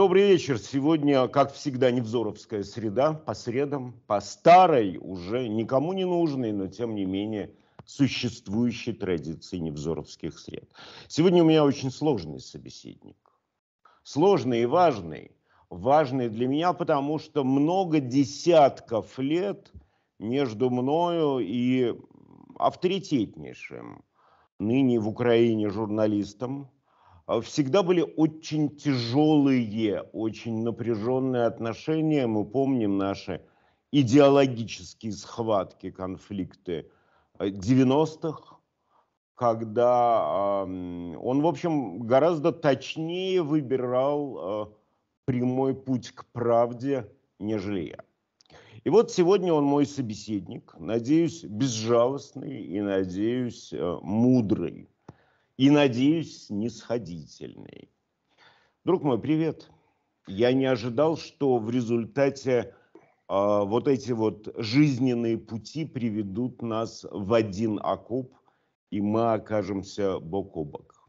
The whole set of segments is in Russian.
Добрый вечер. Сегодня, как всегда, невзоровская среда по средам, по старой, уже никому не нужной, но тем не менее существующей традиции невзоровских сред. Сегодня у меня очень сложный собеседник. Сложный и важный. Важный для меня, потому что много десятков лет между мною и авторитетнейшим ныне в Украине журналистом, а всегда были очень тяжелые, очень напряженные отношения. Мы помним наши идеологические схватки, конфликты 90-х, э, когда он, в общем, гораздо точнее выбирал э, прямой путь к правде, нежели я. И вот сегодня он мой собеседник, надеюсь, безжалостный и, надеюсь, э, мудрый и, надеюсь, снисходительный. Друг мой, привет. Я не ожидал, что в результате а, вот эти вот жизненные пути приведут нас в один окоп, и мы окажемся бок о бок.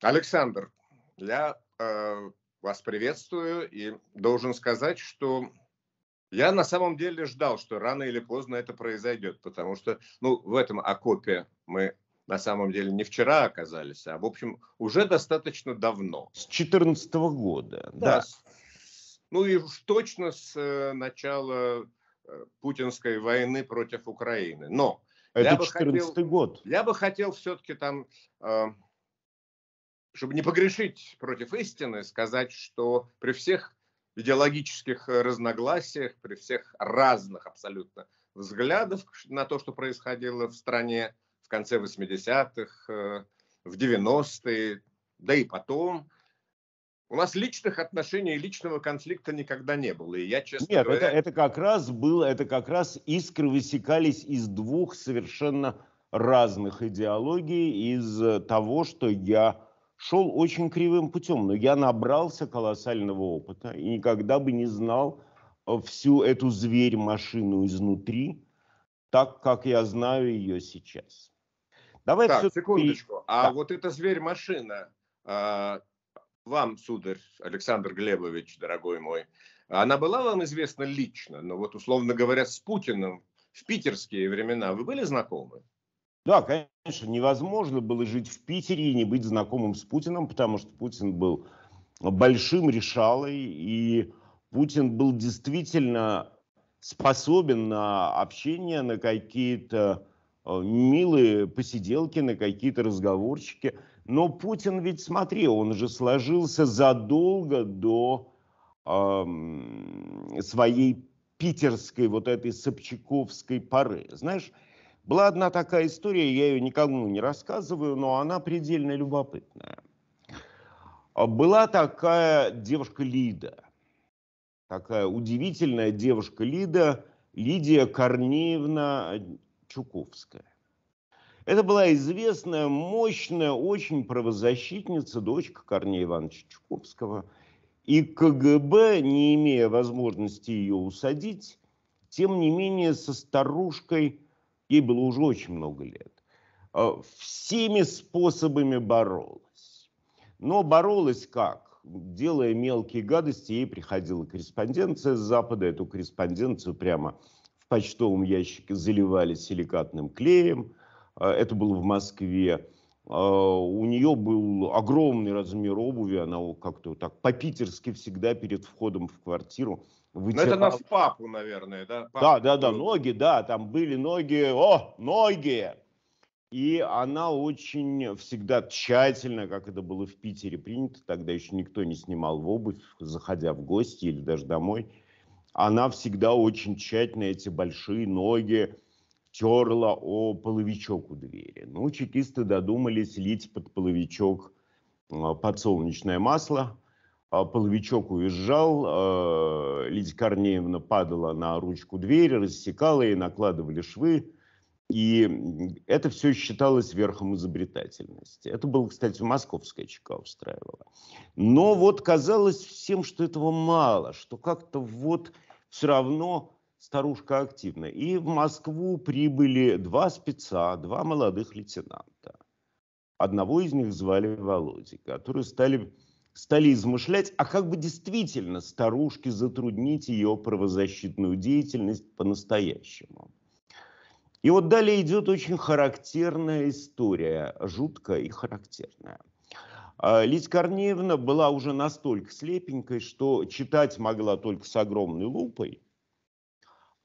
Александр, я э, вас приветствую и должен сказать, что я на самом деле ждал, что рано или поздно это произойдет, потому что ну, в этом окопе мы на самом деле не вчера оказались, а в общем уже достаточно давно. С 2014 года, да. да. Ну и уж точно с э, начала э, путинской войны против Украины. Но это я 14 хотел, год. Я бы хотел все-таки там, э, чтобы не погрешить против истины, сказать, что при всех идеологических разногласиях, при всех разных абсолютно взглядов на то, что происходило в стране, конце 80-х, э, в 90-е, да и потом. У нас личных отношений и личного конфликта никогда не было. И я, честно Нет, говоря... это, это как раз было, это как раз искры высекались из двух совершенно разных идеологий, из э, того, что я шел очень кривым путем, но я набрался колоссального опыта и никогда бы не знал э, всю эту зверь-машину изнутри, так как я знаю ее сейчас. Давай так, все... секундочку. А да. вот эта зверь-машина, а, вам, сударь Александр Глебович, дорогой мой, она была вам известна лично, но ну, вот, условно говоря, с Путиным в питерские времена вы были знакомы? Да, конечно, невозможно было жить в Питере и не быть знакомым с Путиным, потому что Путин был большим решалой, и Путин был действительно способен на общение, на какие-то Э, милые посиделки на какие-то разговорчики. Но Путин ведь, смотри, он же сложился задолго до э, своей питерской вот этой Собчаковской поры. Знаешь, была одна такая история, я ее никому не рассказываю, но она предельно любопытная. А была такая девушка Лида, такая удивительная девушка Лида, Лидия Корнеевна Чуковская. Это была известная, мощная, очень правозащитница, дочка Корнея Ивановича Чуковского. И КГБ, не имея возможности ее усадить, тем не менее со старушкой, ей было уже очень много лет, э, всеми способами боролась. Но боролась как? Делая мелкие гадости, ей приходила корреспонденция с Запада, эту корреспонденцию прямо почтовом ящике заливали силикатным клеем. А, это было в Москве. А, у нее был огромный размер обуви, она как-то так по-питерски всегда перед входом в квартиру вытирала. Ну, Но это на в папу, наверное, да? Папу. Да, да, да, ноги, да, там были ноги, о, ноги! И она очень всегда тщательно, как это было в Питере принято, тогда еще никто не снимал в обувь, заходя в гости или даже домой, она всегда очень тщательно эти большие ноги терла о половичок у двери. Ну, чекисты додумались лить под половичок э, подсолнечное масло. А половичок уезжал, э, Лидия Корнеевна падала на ручку двери, рассекала и накладывали швы. И это все считалось верхом изобретательности. Это было, кстати, московская ЧК устраивала. Но вот казалось всем, что этого мало, что как-то вот все равно старушка активна. И в Москву прибыли два спеца, два молодых лейтенанта. Одного из них звали Володя, которые стали, стали измышлять, а как бы действительно старушке затруднить ее правозащитную деятельность по-настоящему – и вот далее идет очень характерная история, жуткая и характерная. А, Лидия Корнеевна была уже настолько слепенькой, что читать могла только с огромной лупой,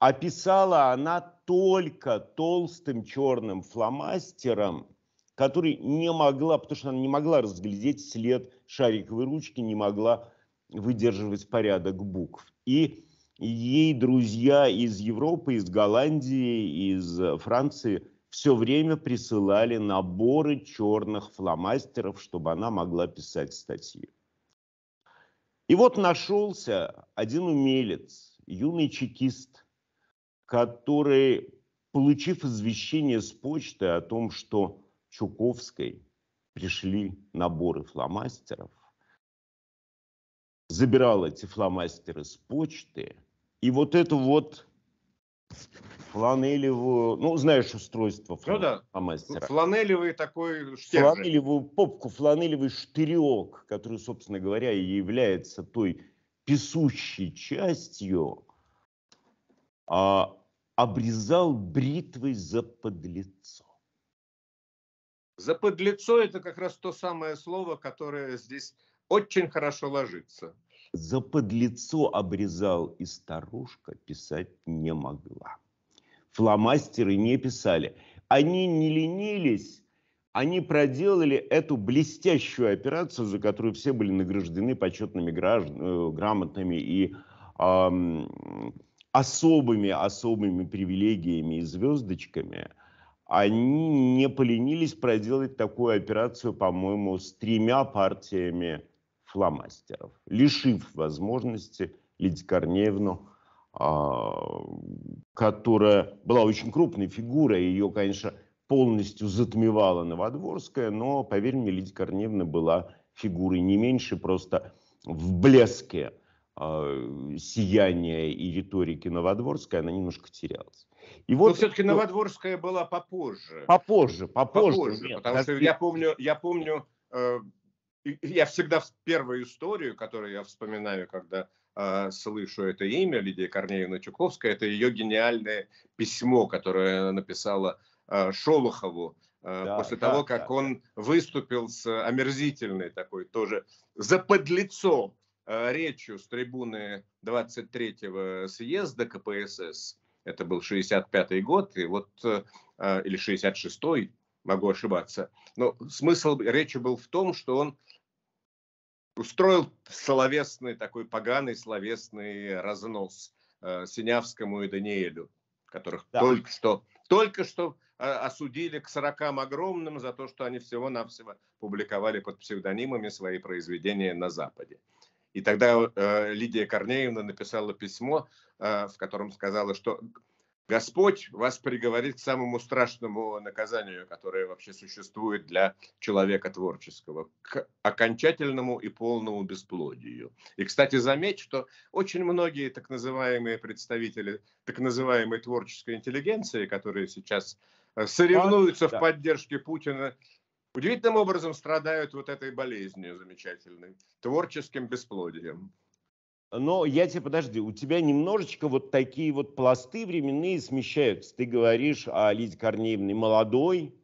а писала она только толстым черным фломастером, который не могла, потому что она не могла разглядеть след шариковой ручки, не могла выдерживать порядок букв. И ей друзья из Европы, из Голландии, из э, Франции все время присылали наборы черных фломастеров, чтобы она могла писать статьи. И вот нашелся один умелец, юный чекист, который, получив извещение с почты о том, что Чуковской пришли наборы фломастеров, забирал эти фломастеры с почты – и вот эту вот фланелевую, ну, знаешь устройство флан... ну, да. мастера. Фланелевый такой штер. Фланелевую попку, фланелевый штырек, который, собственно говоря, и является той песущей частью, а, обрезал бритвой за подлецо. За подлецо это как раз то самое слово, которое здесь очень хорошо ложится за подлецо обрезал, и старушка писать не могла. Фломастеры не писали. Они не ленились, они проделали эту блестящую операцию, за которую все были награждены почетными граждан, э, грамотами и эм, особыми, особыми привилегиями и звездочками – они не поленились проделать такую операцию, по-моему, с тремя партиями фломастеров, лишив возможности Лидию Корнеевну, а, которая была очень крупной фигурой, ее, конечно, полностью затмевала Новодворская, но, поверь мне, Лидия Корнеевна была фигурой не меньше, просто в блеске а, сияния и риторики Новодворской, она немножко терялась. И вот, Но все-таки ну, э, Новодворская была попозже. Попозже, попозже. попозже нет, потому что я помню, я помню э, я всегда первую историю, которую я вспоминаю, когда э, слышу это имя Лидия Корнеевна Чуковская, это ее гениальное письмо, которое она написала э, Шолохову э, да, после да, того, как да, он выступил с омерзительной такой тоже заподлицо э, речью с трибуны 23-го съезда КПСС. Это был 65-й год, и вот, э, или 66-й, могу ошибаться. Но смысл речи был в том, что он устроил словесный, такой поганый словесный разнос э, Синявскому и Даниэлю, которых да. только что, только что э, осудили к сорокам огромным за то, что они всего-навсего публиковали под псевдонимами свои произведения на Западе. И тогда э, Лидия Корнеевна написала письмо, э, в котором сказала, что Господь вас приговорит к самому страшному наказанию, которое вообще существует для человека творческого, к окончательному и полному бесплодию. И, кстати, заметь, что очень многие так называемые представители так называемой творческой интеллигенции, которые сейчас э, соревнуются да. в поддержке Путина, удивительным образом страдают вот этой болезнью замечательной, творческим бесплодием но я тебе, подожди, у тебя немножечко вот такие вот пласты временные смещаются. Ты говоришь о Лиде Корнеевне молодой,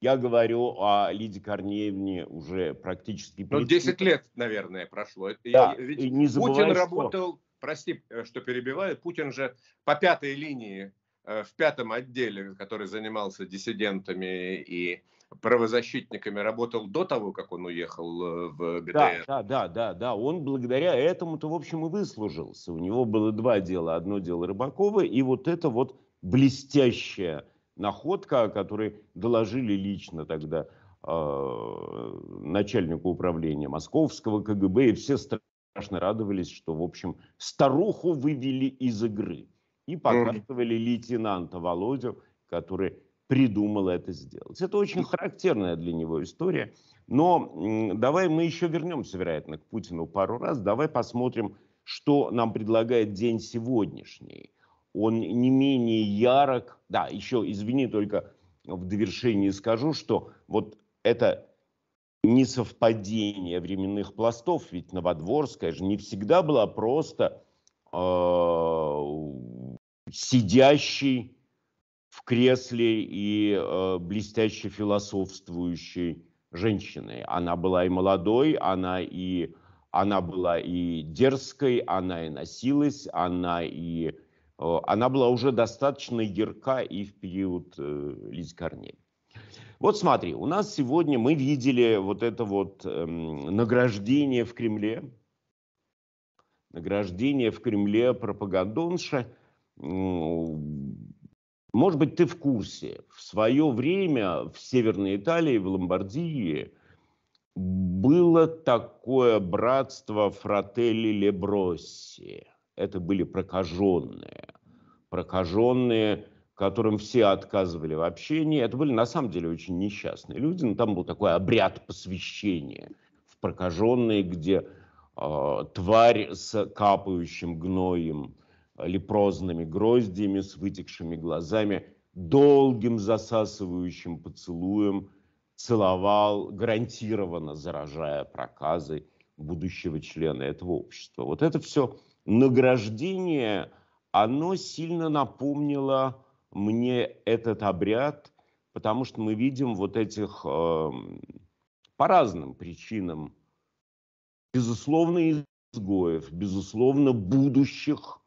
я говорю о Лиде Корнеевне уже практически... Ну, 10 лет, наверное, прошло. Да, я, ведь не забывай, Путин что... работал, прости, э, что перебиваю, Путин же по пятой линии э, в пятом отделе, который занимался диссидентами и правозащитниками работал до того, как он уехал э, в БДР. Да, да, да, да, да. Он благодаря этому-то, в общем, и выслужился. У него было два дела. Одно дело Рыбакова и вот это вот блестящая находка, о которой доложили лично тогда э, начальнику управления Московского КГБ, и все страшно радовались, что, в общем, старуху вывели из игры. И показывали mm-hmm. лейтенанта Володю, который придумал это сделать. Это очень характерная для него история. Но давай мы еще вернемся, вероятно, к Путину пару раз. Давай посмотрим, что нам предлагает день сегодняшний. Он не менее ярок. Да, еще, извини, только в довершении скажу, что вот это несовпадение временных пластов, ведь Новодворская же не всегда была просто э, сидящей в кресле и э, блестяще философствующей женщиной. Она была и молодой, она и она была и дерзкой, она и носилась, она и э, она была уже достаточно ярка и в период э, Лиз Корнель. Вот смотри, у нас сегодня мы видели вот это вот э, награждение в Кремле, награждение в Кремле пропагандонша. Э, может быть, ты в курсе. В свое время в Северной Италии, в Ломбардии, было такое братство фрателли Лебросси. Это были прокаженные. Прокаженные, которым все отказывали в общении. Это были на самом деле очень несчастные люди. Но там был такой обряд посвящения в прокаженные, где э, тварь с капающим гноем – лепрозными гроздьями, с вытекшими глазами, долгим засасывающим поцелуем целовал, гарантированно заражая проказы будущего члена этого общества. Вот это все награждение, оно сильно напомнило мне этот обряд, потому что мы видим вот этих э, по разным причинам, безусловно, изгоев, безусловно, будущих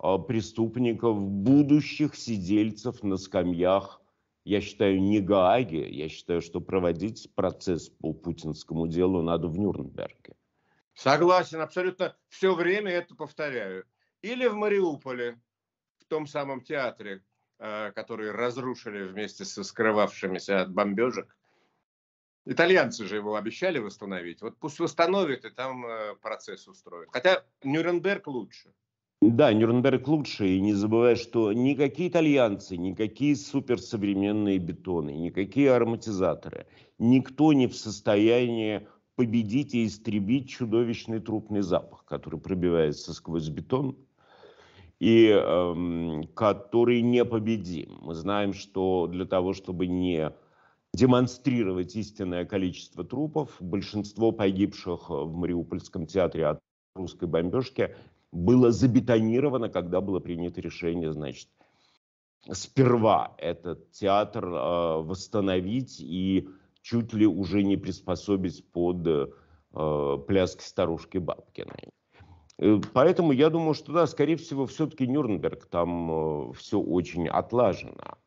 а, преступников, будущих сидельцев на скамьях, я считаю, не Гааги. Я считаю, что проводить процесс по путинскому делу надо в Нюрнберге. Согласен, абсолютно все время это повторяю. Или в Мариуполе, в том самом театре, а, который разрушили вместе со скрывавшимися от бомбежек. Итальянцы же его обещали восстановить. Вот пусть восстановят и там э, процесс устроят. Хотя Нюрнберг лучше. Да, Нюрнберг лучше. И не забывай, что никакие итальянцы, никакие суперсовременные бетоны, никакие ароматизаторы, никто не в состоянии победить и истребить чудовищный трупный запах, который пробивается сквозь бетон и эм, который непобедим. Мы знаем, что для того, чтобы не демонстрировать истинное количество трупов, большинство погибших в Мариупольском театре от русской бомбежки было забетонировано, когда было принято решение, значит, сперва этот театр э, восстановить и чуть ли уже не приспособить под э, пляски старушки Бабкиной. Э, поэтому я думаю, что да, скорее всего, все-таки Нюрнберг, там э, все очень отлажено.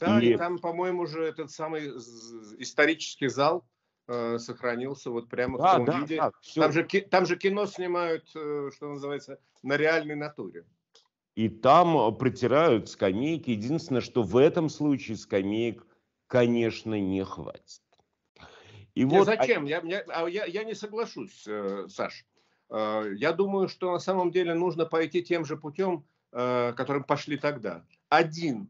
Да, и... и там, по-моему, уже этот самый исторический зал э, сохранился вот прямо да, в том да, виде. Да, все. Там, же, там же кино снимают, э, что называется, на реальной натуре. И там э, протирают скамейки. Единственное, что в этом случае скамеек, конечно, не хватит. И не, вот... Зачем? Я, я, а я, я не соглашусь, э, Саш. Э, я думаю, что на самом деле нужно пойти тем же путем, э, которым пошли тогда. Один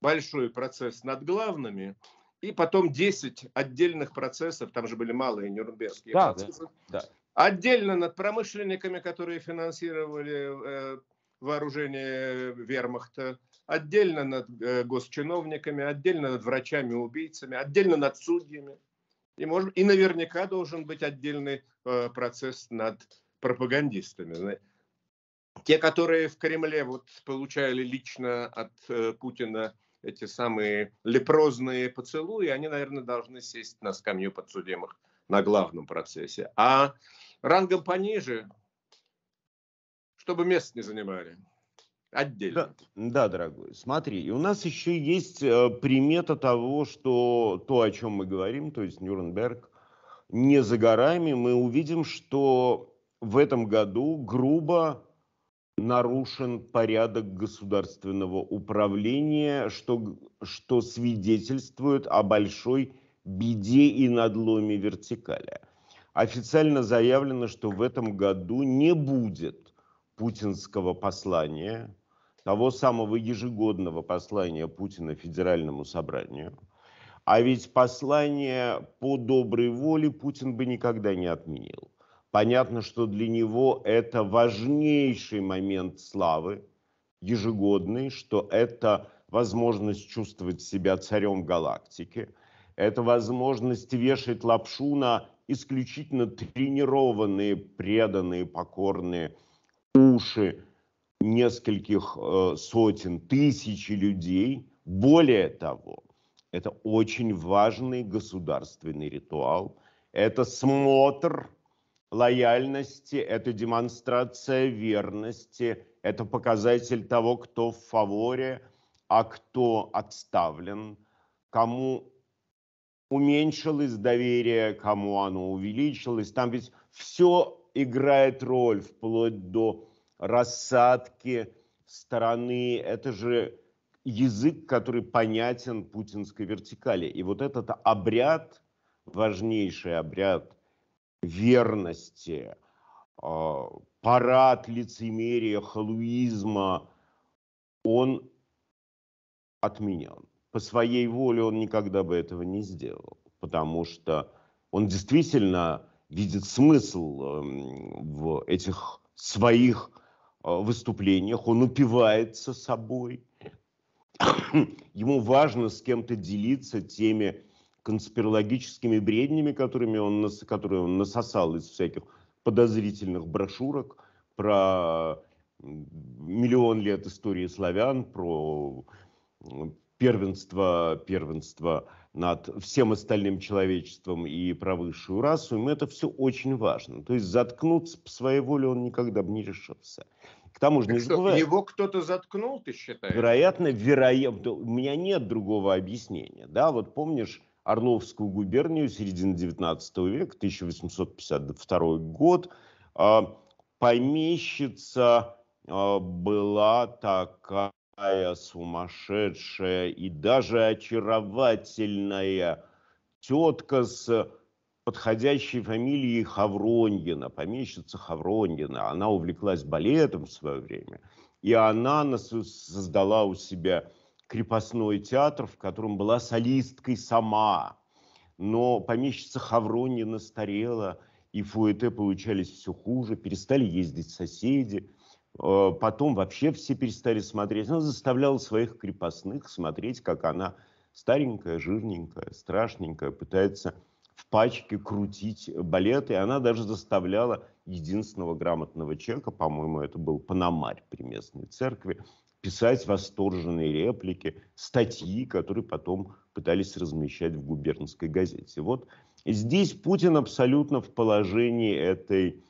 большой процесс над главными – и потом 10 отдельных процессов, там же были малые нюрнбергские да, процессы, да, да. отдельно над промышленниками, которые финансировали э, вооружение вермахта, отдельно над э, госчиновниками, отдельно над врачами-убийцами, отдельно над судьями. И, может, и наверняка должен быть отдельный э, процесс над пропагандистами. Те, которые в Кремле вот, получали лично от э, Путина эти самые лепрозные поцелуи, они, наверное, должны сесть на скамью подсудимых на главном процессе. А рангом пониже, чтобы мест не занимали. Отдельно. Да, да, дорогой. Смотри, и у нас еще есть э, примета того, что то, о чем мы говорим, то есть Нюрнберг, не за горами, мы увидим, что в этом году грубо нарушен порядок государственного управления, что, что свидетельствует о большой беде и надломе вертикали. Официально заявлено, что в этом году не будет путинского послания, того самого ежегодного послания Путина Федеральному собранию. А ведь послание по доброй воле Путин бы никогда не отменил. Понятно, что для него это важнейший момент славы, ежегодный, что это возможность чувствовать себя царем галактики, это возможность вешать лапшу на исключительно тренированные, преданные, покорные уши нескольких э, сотен, тысячи людей. Более того, это очень важный государственный ритуал. Это смотр лояльности, это демонстрация верности, это показатель того, кто в фаворе, а кто отставлен, кому уменьшилось доверие, кому оно увеличилось. Там ведь все играет роль, вплоть до рассадки стороны. Это же язык, который понятен путинской вертикали. И вот этот обряд, важнейший обряд верности, а, парад лицемерия, халуизма, он отменен. По своей воле он никогда бы этого не сделал, потому что он действительно видит смысл эм, в этих своих а, выступлениях, он упивается собой, ему важно с кем-то делиться теми конспирологическими бреднями, которыми он, которые он насосал из всяких подозрительных брошюрок про миллион лет истории славян, про первенство, первенство над всем остальным человечеством и про высшую расу, ему это все очень важно. То есть заткнуться по своей воле он никогда бы не решился. К тому же так не забывай. Его кто-то заткнул, ты считаешь? Вероятно, вероятно. У меня нет другого объяснения. Да, вот помнишь, Орловскую губернию середины 19 века, 1852 год. А, помещица а, была такая сумасшедшая и даже очаровательная тетка с подходящей фамилией Хавроньина, помещица Хавроньина. Она увлеклась балетом в свое время, и она создала у себя крепостной театр, в котором была солисткой сама. Но помещица Хавронина настарела и фуэте получались все хуже, перестали ездить соседи. Э, потом вообще все перестали смотреть. Она заставляла своих крепостных смотреть, как она старенькая, жирненькая, страшненькая, пытается в пачке крутить балеты. Она даже заставляла единственного грамотного человека, по-моему, это был Панамарь при местной церкви, писать восторженные реплики, статьи, которые потом пытались размещать в губернской газете. Вот здесь Путин абсолютно в положении этой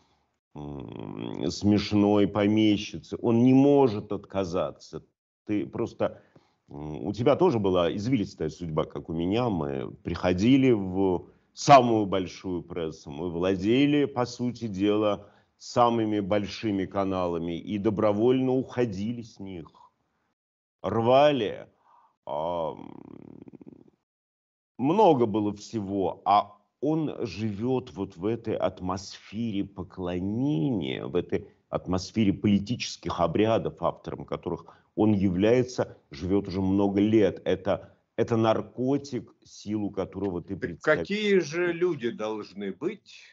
смешной помещицы. Он не может отказаться. Ты просто... У тебя тоже была извилистая судьба, как у меня. Мы приходили в самую большую прессу. Мы владели, по сути дела, самыми большими каналами и добровольно уходили с них рвали. Много было всего, а он живет вот в этой атмосфере поклонения, в этой атмосфере политических обрядов, автором которых он является, живет уже много лет. Это это наркотик, силу которого ты представляешь. Какие же люди должны быть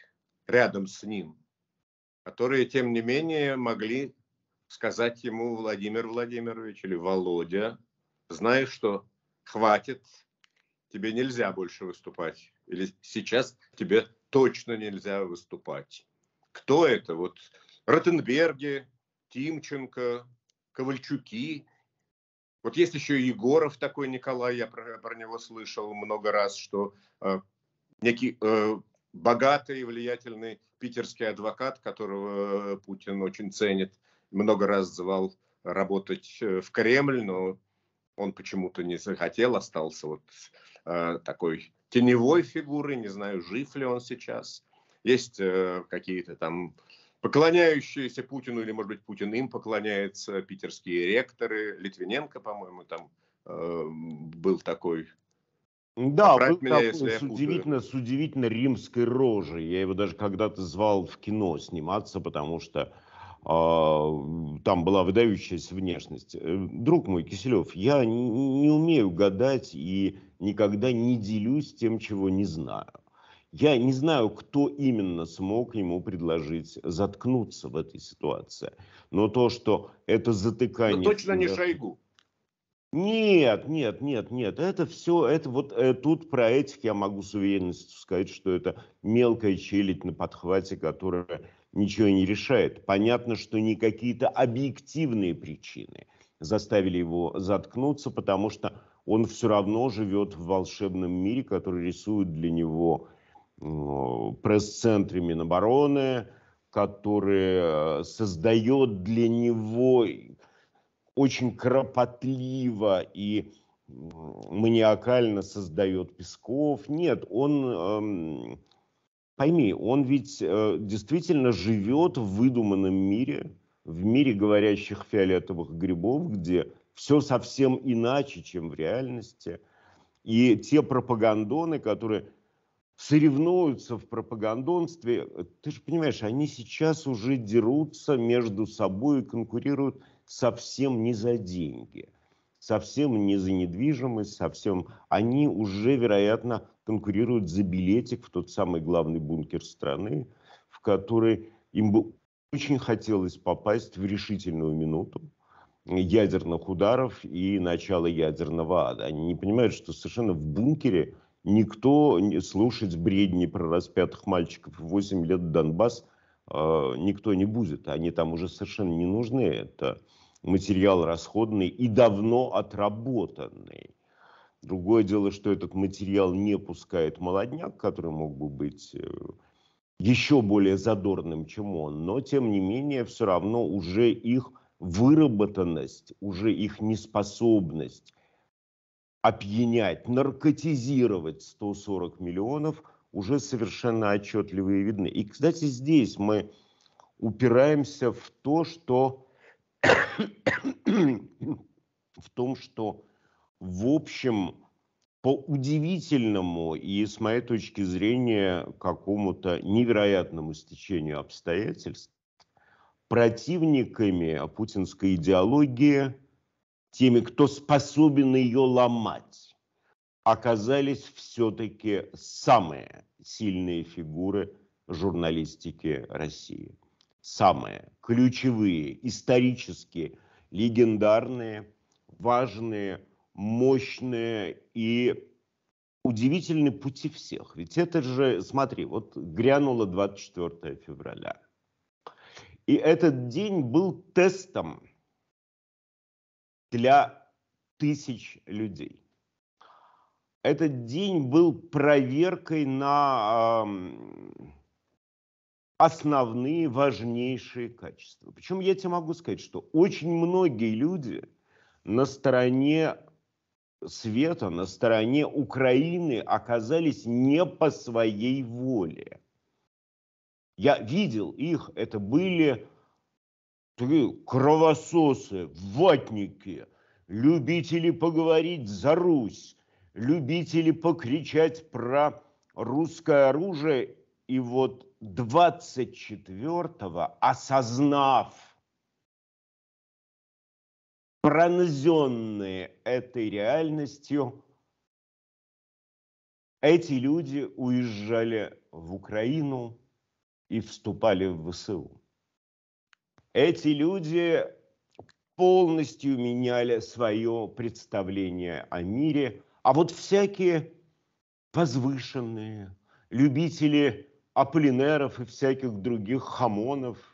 рядом с ним, которые, тем не менее, могли сказать ему, Владимир Владимирович или Володя, знаешь что, хватит, тебе нельзя больше выступать. Или сейчас тебе точно нельзя выступать. Кто это? Вот Ротенберги, Тимченко, Ковальчуки. Вот есть еще Егоров такой Николай, я про, про него слышал много раз, что э, некий э, богатый и влиятельный питерский адвокат, которого э, Путин очень ценит, много раз звал работать э, в Кремль, но он почему-то не захотел, остался вот э, такой теневой фигурой, не знаю, жив ли он сейчас. Есть э, какие-то там поклоняющиеся Путину, или, может быть, Путин им поклоняется, питерские ректоры, Литвиненко, по-моему, там э, был такой. Да, был меня, такой с, удивительно, с удивительно римской рожей. Я его даже когда-то звал в кино сниматься, потому что а, там была выдающаяся внешность. Э, друг мой, Киселев, я не умею гадать и никогда не делюсь тем, чего не знаю. Я не знаю, кто именно смог ему предложить заткнуться в этой ситуации. Но то, что это ну, затыкание... Но точно не Шойгу. Нет, нет, нет, нет. Это все, это вот э, тут про этих я могу с уверенностью сказать, что это мелкая челядь на подхвате, которая ничего не решает. Понятно, что не какие-то объективные причины заставили его заткнуться, потому что он все равно живет в волшебном мире, который рисует для него э, пресс центры Минобороны, который э, создает для него очень кропотливо и маниакально создает Песков. Нет, он эм, Пойми, он ведь э, действительно живет в выдуманном мире, в мире говорящих фиолетовых грибов, где все совсем иначе, чем в реальности. И те пропагандоны, которые соревнуются в пропагандонстве, ты же понимаешь, они сейчас уже дерутся между собой и конкурируют совсем не за деньги, совсем не за недвижимость, совсем они уже, вероятно, конкурируют за билетик в тот самый главный бункер страны, в который им бы очень хотелось попасть в решительную минуту ядерных ударов и начала ядерного ада. Они не понимают, что совершенно в бункере никто не слушать бредни про распятых мальчиков 8 лет в Донбасс э, никто не будет. Они там уже совершенно не нужны. Это материал расходный и давно отработанный. Другое дело, что этот материал не пускает молодняк, который мог бы быть э, еще более задорным, чем он, но тем не менее все равно уже их выработанность, уже их неспособность опьянять, наркотизировать 140 миллионов уже совершенно отчетливо и видны. И, кстати, здесь мы упираемся в то, что в том, что в общем, по удивительному и, с моей точки зрения, какому-то невероятному стечению обстоятельств, противниками путинской идеологии, теми, кто способен ее ломать, оказались все-таки самые сильные фигуры журналистики России. Самые ключевые, исторические, легендарные, важные – мощные и удивительны пути всех. Ведь это же, смотри, вот грянуло 24 февраля. И этот день был тестом для тысяч людей. Этот день был проверкой на э, основные важнейшие качества. Причем я тебе могу сказать, что очень многие люди на стороне света на стороне Украины оказались не по своей воле. Я видел их, это были три кровососы, ватники, любители поговорить за Русь, любители покричать про русское оружие. И вот 24-го, осознав – пронзенные этой реальностью, эти люди уезжали в Украину и вступали в ВСУ. Эти люди полностью меняли свое представление о мире, а вот всякие возвышенные любители аполинеров и всяких других хамонов –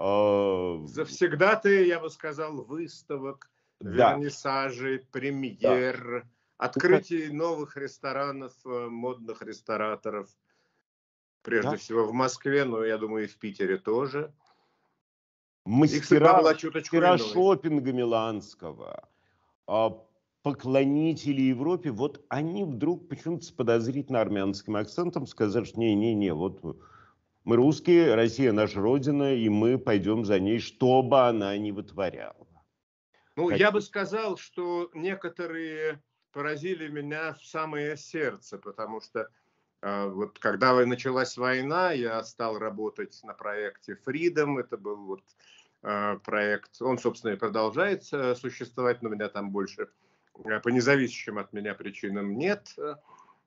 а, Завсегда ты, я бы сказал, выставок, да. вернисажей, премьер, да. открытий новых ресторанов, э, модных рестораторов. Прежде да. всего в Москве, но я думаю и в Питере тоже. Мастера, была мастера шопинга миланского, а поклонители Европе, вот они вдруг почему-то с подозрительно армянским акцентом сказали, что не-не-не, вот мы русские, Россия наша родина, и мы пойдем за ней, что бы она ни вытворяла. Ну, Хотите? я бы сказал, что некоторые поразили меня в самое сердце, потому что э, вот когда началась война, я стал работать на проекте Freedom, это был вот э, проект, он, собственно, и продолжает э, существовать, но у меня там больше а, по независящим от меня причинам нет.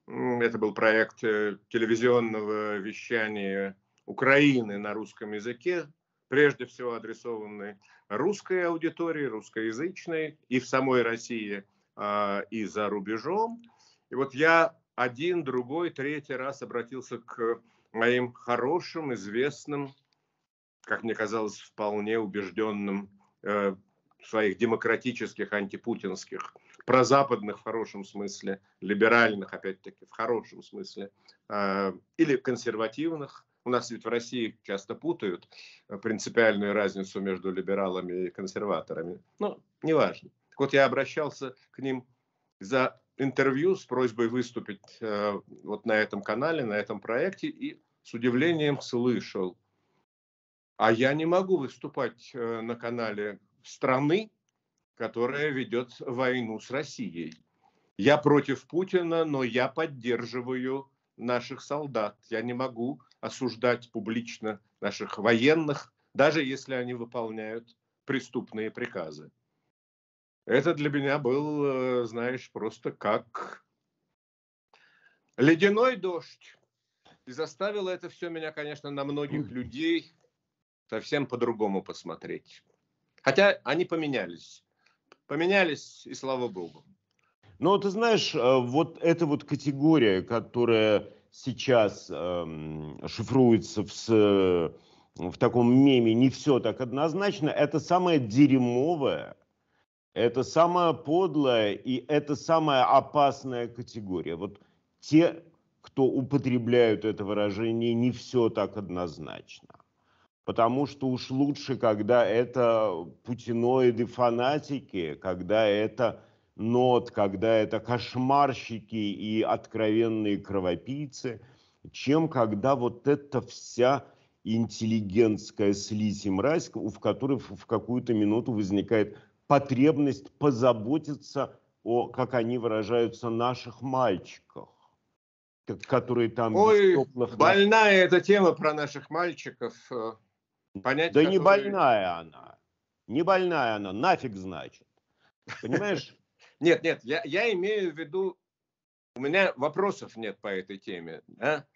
Это был проект э, телевизионного вещания Украины на русском языке, прежде всего адресованы русской аудитории, русскоязычной и в самой России, а, и за рубежом. И вот я один, другой, третий раз обратился к моим хорошим, известным, как мне казалось, вполне убежденным э, своих демократических, антипутинских, прозападных в хорошем смысле, либеральных, опять-таки, в хорошем смысле, э, или консервативных у нас ведь в России часто путают э, принципиальную разницу между либералами и консерваторами. Но ну, неважно. Так вот, я обращался к ним за интервью с просьбой выступить э, вот на этом канале, на этом проекте, и с удивлением слышал, а я не могу выступать э, на канале страны, которая ведет войну с Россией. Я против Путина, но я поддерживаю наших солдат. Я не могу осуждать публично наших военных, даже если они выполняют преступные приказы. Это для меня был, э, знаешь, просто как ледяной дождь. И заставило это все меня, конечно, на многих людей совсем по-другому посмотреть. Хотя они поменялись. Поменялись, и слава богу. Но ну, ты знаешь, э, вот эта вот категория, которая сейчас э, шифруется в, с, в таком меме не все так однозначно, это самое дерьмовое, это самая подлая и это самая опасная категория. Вот те, кто употребляют это выражение, не все так однозначно. Потому что уж лучше, когда это путиноиды-фанатики, когда это нот, когда это кошмарщики и откровенные кровопийцы, чем когда вот эта вся интеллигентская слизь и мразь, в которой в какую-то минуту возникает потребность позаботиться о, как они выражаются, наших мальчиках, которые там... Ой, теплых... больная эта тема про наших мальчиков. Э, понять, да которые... не больная она. Не больная она, нафиг значит. Понимаешь, нет, нет, я, я имею в виду, у меня вопросов нет по этой теме. Да?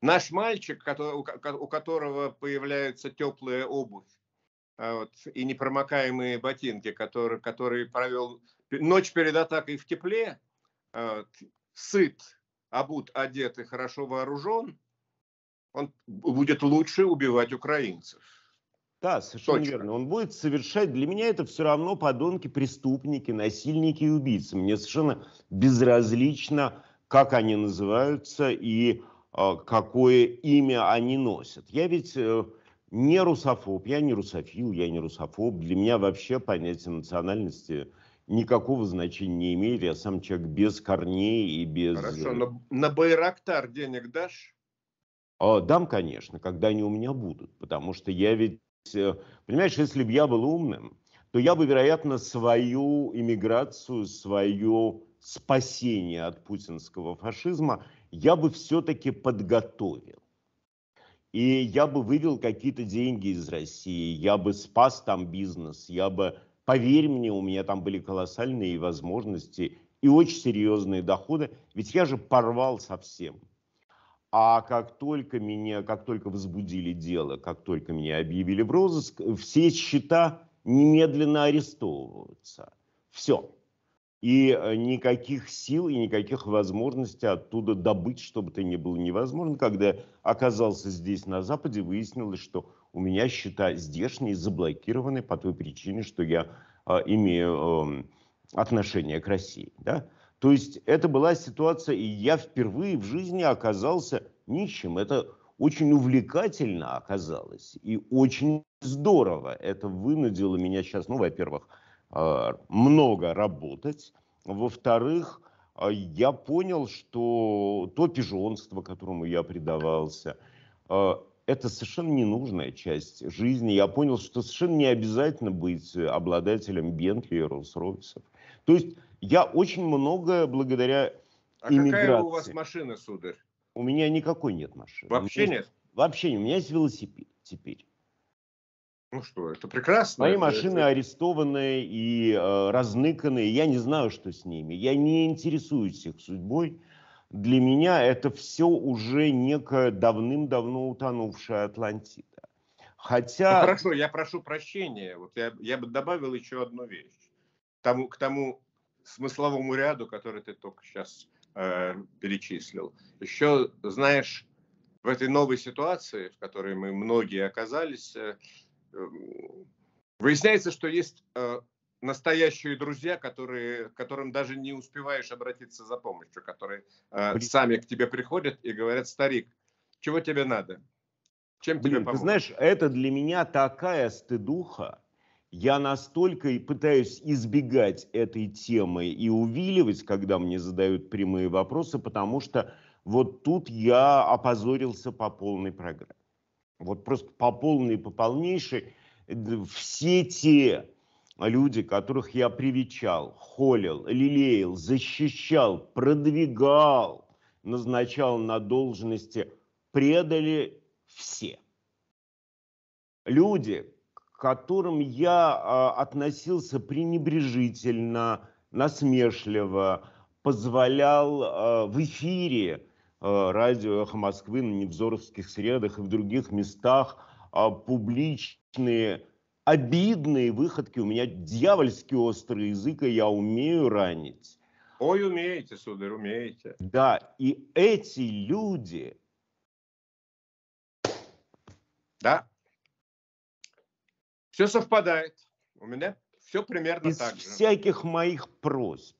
Наш мальчик, который, у которого появляется теплая обувь а вот, и непромокаемые ботинки, который, который провел ночь перед атакой в тепле, а вот, сыт, обут, одет и хорошо вооружен, он будет лучше убивать украинцев. Да, совершенно Точка. верно. Он будет совершать... Для меня это все равно подонки, преступники, насильники и убийцы. Мне совершенно безразлично, как они называются и э, какое имя они носят. Я ведь э, не русофоб, я не русофил, я не русофоб. Для меня вообще понятие национальности никакого значения не имеет. Я сам человек без корней и без... Хорошо, э, на, на Байрактар денег дашь? Э, дам, конечно, когда они у меня будут, потому что я ведь Э, понимаешь, если бы я был умным, то я бы, вероятно, свою иммиграцию, свое спасение от путинского фашизма я бы все-таки подготовил. И я бы вывел какие-то деньги из России, я бы спас там бизнес, я бы, поверь мне, у меня там были колоссальные возможности и очень серьезные доходы, ведь я же порвал совсем. А как только меня, как только возбудили дело, как только меня объявили в розыск, все счета немедленно арестовываются. Все. И э, никаких сил и никаких возможностей оттуда добыть, чтобы это ни было невозможно. Когда я оказался здесь, на Западе, выяснилось, что у меня счета здешние заблокированы по той причине, что я э, имею э, отношение к России. Да? То есть это была ситуация, и я впервые в жизни оказался нищим. Это очень увлекательно оказалось и очень здорово. Это вынудило меня сейчас, ну, во-первых, а, много работать. Во-вторых, а, я понял, что то пижонство, которому я предавался, а, это совершенно ненужная часть жизни. Я понял, что совершенно не обязательно быть обладателем Бентли и Роллс-Ройсов. То есть я очень много благодаря а иммиграции. какая у вас машина, сударь? У меня никакой нет машины. Вообще нет? вообще нет. У меня есть велосипед теперь. Ну что, это прекрасно. Мои это, машины это... арестованы и э, разныканы. Я не знаю, что с ними. Я не интересуюсь их судьбой. Для меня это все уже некая давным-давно утонувшая Атлантида. Хотя... Ну, хорошо, я прошу прощения. Вот я, я бы добавил еще одну вещь тому, к тому смысловому ряду, который ты только сейчас э, перечислил. Еще, знаешь, в этой новой ситуации, в которой мы многие оказались, э, э, выясняется, что есть э, настоящие друзья, которые, которым даже не успеваешь обратиться за помощью, которые э, сами к тебе приходят и говорят, старик, чего тебе надо? Чем Блин, тебе Ты знаешь, это для меня такая стыдуха, я настолько и пытаюсь избегать этой темы и увиливать, когда мне задают прямые вопросы, потому что вот тут я опозорился по полной программе. Вот просто по полной, по полнейшей. Все те люди, которых я привечал, холил, лелеял, защищал, продвигал, назначал на должности, предали все. Люди, которым я а, относился пренебрежительно, насмешливо, позволял а, в эфире а, радио «Эхо Москвы» на Невзоровских средах и в других местах публичные обидные выходки. У меня дьявольски острый язык, и я умею ранить. Ой, умеете, сударь, умеете. Да, и эти люди... Да? Все совпадает. У меня все примерно без так же. Без всяких моих просьб,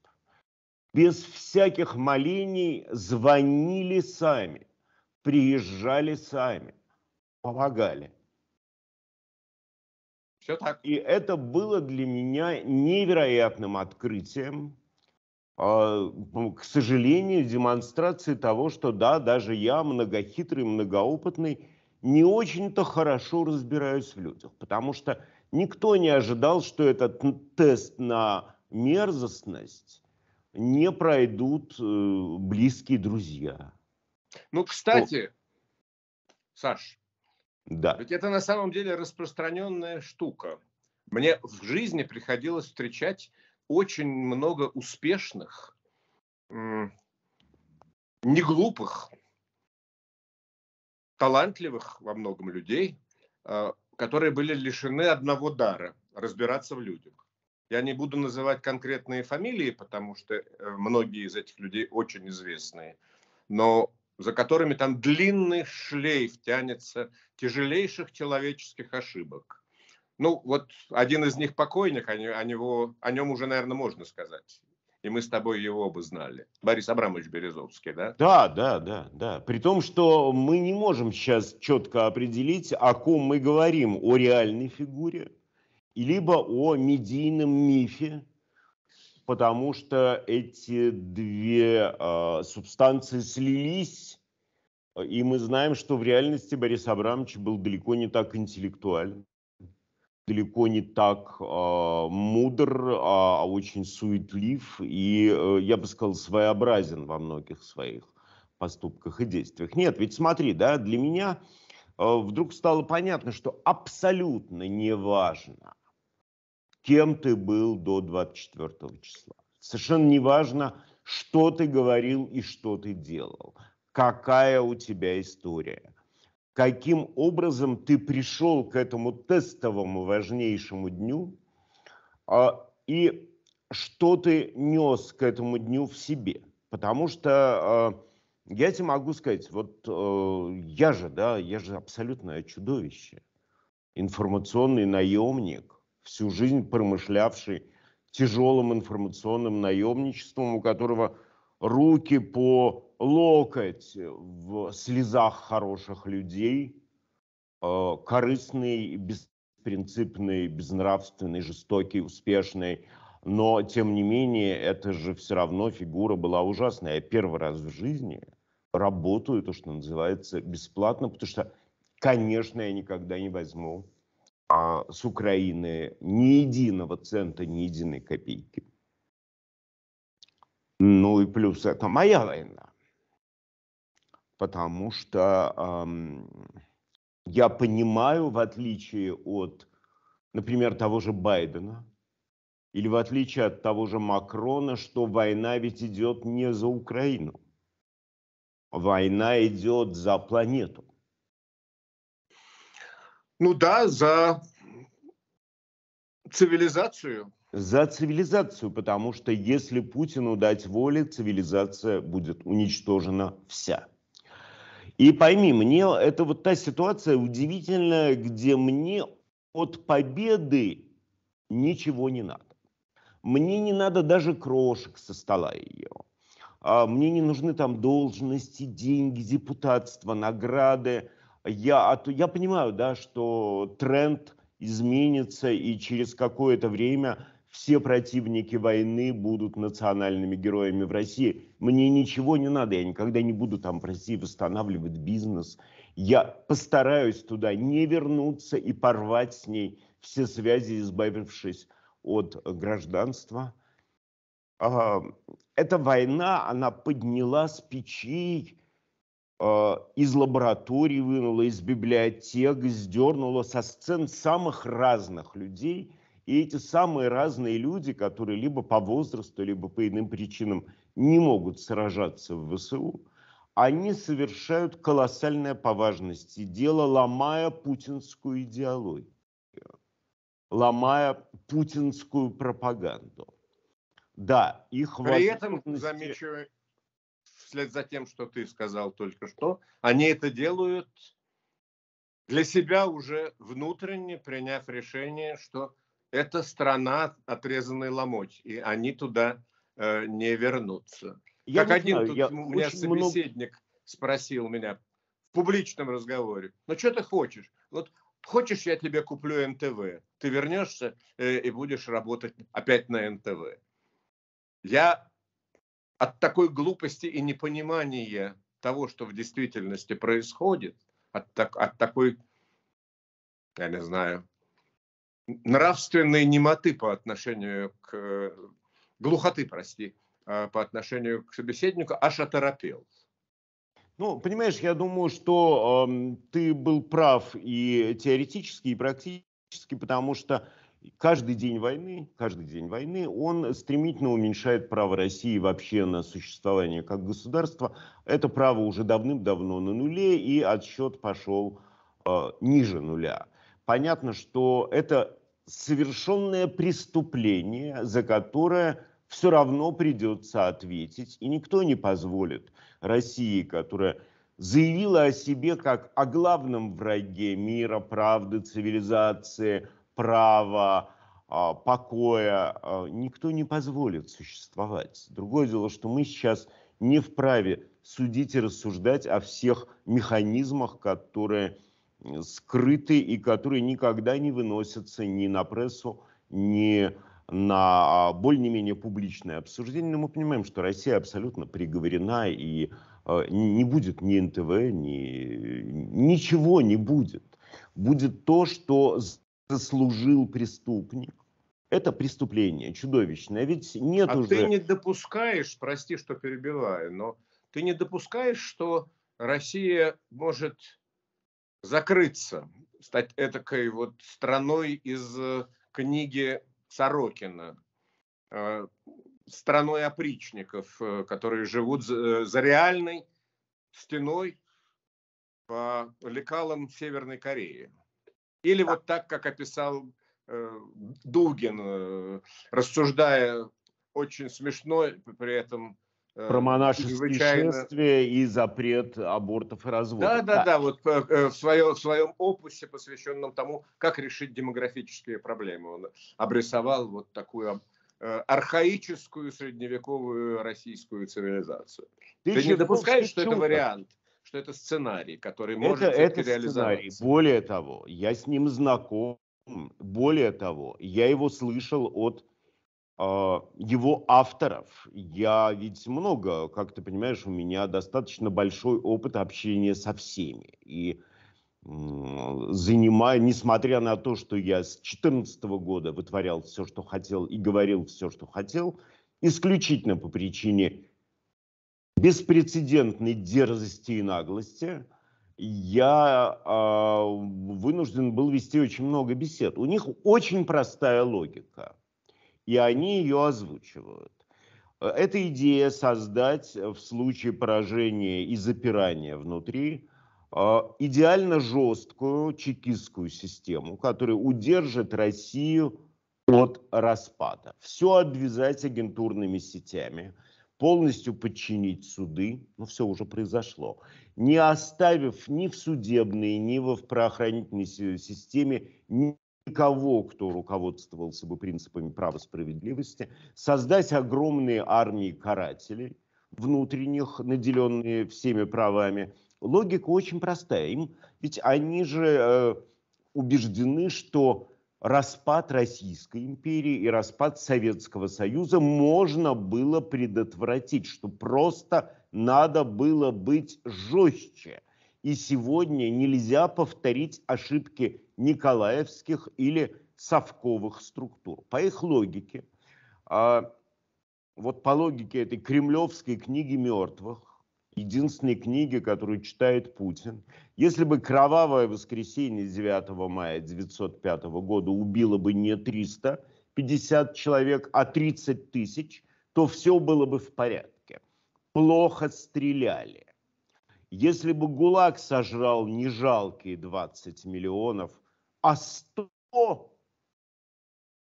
без всяких молений звонили сами, приезжали сами, помогали. Все так. И это было для меня невероятным открытием. А, к сожалению, демонстрации того, что да, даже я многохитрый, многоопытный, не очень-то хорошо разбираюсь в людях, потому что никто не ожидал, что этот тест на мерзостность не пройдут э, близкие друзья. Ну, кстати, О. Саш, да. ведь это на самом деле распространенная штука. Мне в жизни приходилось встречать очень много успешных, не глупых, талантливых во многом людей, а, которые были лишены одного дара – разбираться в людях. Я не буду называть конкретные фамилии, потому что э, многие из этих людей очень известные, но за которыми там длинный шлейф тянется тяжелейших человеческих ошибок. Ну, вот один из них покойник, о, него, о нем уже, наверное, можно сказать и мы с тобой его бы знали. Борис Абрамович Березовский, да? Да, да, да, да. При том, что мы не можем сейчас четко определить, о ком мы говорим, о реальной фигуре, либо о медийном мифе, потому что эти две э, субстанции слились, и мы знаем, что в реальности Борис Абрамович был далеко не так интеллектуален далеко не так э, мудр, а, а очень суетлив и, э, я бы сказал, своеобразен во многих своих поступках и действиях. Нет, ведь смотри, да, для меня э, вдруг стало понятно, что абсолютно неважно, кем ты был до 24 числа. Совершенно неважно, что ты говорил и что ты делал, какая у тебя история – каким образом ты пришел к этому тестовому важнейшему дню а, и что ты нес к этому дню в себе. Потому что а, я тебе могу сказать, вот э, я же, да, я же абсолютное чудовище, информационный наемник, всю жизнь промышлявший тяжелым информационным наемничеством, у которого руки по локоть в слезах хороших людей, э, корыстный, беспринципный, безнравственный, жестокий, успешный. Но, тем не менее, это же все равно фигура была ужасная. Я первый раз в жизни работаю, то, что называется, бесплатно, потому что, конечно, я никогда не возьму а, с Украины ни единого цента, ни единой копейки. Ну и плюс это моя война потому что я понимаю, в отличие от, например, того же Байдена, или в отличие от того же Макрона, что война ведь идет не за Украину. Война идет за планету. Ну да, за цивилизацию. За цивилизацию, потому что если Путину дать воли, цивилизация будет уничтожена вся. И пойми, мне это вот та ситуация удивительная, где мне от победы ничего не надо. Мне не надо даже крошек со стола ее. А мне не нужны там должности, деньги, депутатство, награды. Я, а то я понимаю, да, что тренд изменится, и через какое-то время все противники войны будут национальными героями в России. Мне ничего не надо, я никогда не буду там в России восстанавливать бизнес. Я постараюсь туда не вернуться и порвать с ней все связи, избавившись от гражданства. А, эта война, она подняла с печей, а, из лаборатории вынула, из библиотек, сдернула со сцен самых разных людей – и эти самые разные люди, которые либо по возрасту, либо по иным причинам не могут сражаться в ВСУ, они совершают колоссальное по важности дело, ломая путинскую идеологию, ломая путинскую пропаганду. Да, их При возможности... этом, замечу, вслед за тем, что ты сказал только что, они это делают для себя уже внутренне, приняв решение, что это страна отрезанной ломоть, и они туда э, не вернутся. Я как не один знаю, тут я у меня собеседник много... спросил меня в публичном разговоре, ну что ты хочешь? Вот хочешь, я тебе куплю НТВ, ты вернешься э, и будешь работать опять на НТВ. Я от такой глупости и непонимания того, что в действительности происходит, от, так, от такой, я не знаю, нравственной немоты по отношению к... глухоты, прости, а, по отношению к собеседнику, аж оторопел. Ну, понимаешь, я думаю, что э, ты был прав и теоретически, и практически, потому что каждый день войны, каждый день войны, он стремительно уменьшает право России вообще на существование как государства. Это право уже давным-давно на нуле, и отсчет пошел э, ниже нуля. Понятно, что это совершенное преступление, за которое все равно придется ответить, и никто не позволит России, которая заявила о себе как о главном враге мира, правды, цивилизации, права, а, покоя, а, никто не позволит существовать. Другое дело, что мы сейчас не вправе судить и рассуждать о всех механизмах, которые скрыты и которые никогда не выносятся ни на прессу, ни на а, более-менее публичное обсуждение. Но мы понимаем, что Россия абсолютно приговорена и а, не будет ни НТВ, ни... ничего не будет. Будет то, что заслужил преступник. Это преступление чудовищное. Ведь нет а уже... ты не допускаешь, прости, что перебиваю, но ты не допускаешь, что Россия может закрыться, стать этакой вот страной из э, книги Сорокина, э, страной опричников, э, которые живут за реальной стеной по лекалам Северной Кореи. Или вот так, как описал Дугин, рассуждая очень смешно, при этом Э, Про монашеские чрезвычайно... шествия и запрет абортов и разводов. Да, да, да, да вот э, э, в, своем в своем опусе, посвященном тому, как решить демографические проблемы, он обрисовал вот такую архаическую средневековую российскую цивилизацию. Ты, Ты не допускаешь, что это вариант? что это сценарий, который это, может это сценарий. Более того, я с ним знаком. Более того, я его слышал от а, его авторов. Я ведь много, как ты понимаешь, у меня достаточно большой опыт общения со всеми. И занимая, несмотря на то, что я с 2014 года вытворял все, что хотел и говорил все, что хотел, исключительно по причине беспрецедентной дерзости и наглости, я э, вынужден был вести очень много бесед. У них очень простая логика – и они ее озвучивают. Э, эта идея создать э, в случае поражения и запирания внутри э, идеально жесткую чекистскую систему, которая удержит Россию от распада. Все обвязать агентурными сетями, полностью подчинить суды, ну все уже произошло, не оставив ни в судебной, ни в правоохранительной системе никого, кто руководствовался бы принципами права справедливости, создать огромные армии карателей внутренних, наделенные всеми правами. Логика очень простая. Им, ведь они же э, убеждены, что распад Российской империи и распад Советского Союза можно было предотвратить, что просто надо было быть жестче. И сегодня нельзя повторить ошибки николаевских или совковых структур. По их логике, а, вот по логике этой кремлевской книги мертвых, единственной книги, которую читает Путин. Если бы кровавое воскресенье 9 мая 1905 года убило бы не 350 человек, а 30 тысяч, то все было бы в порядке. Плохо стреляли. Если бы ГУЛАГ сожрал не жалкие 20 миллионов, а 100,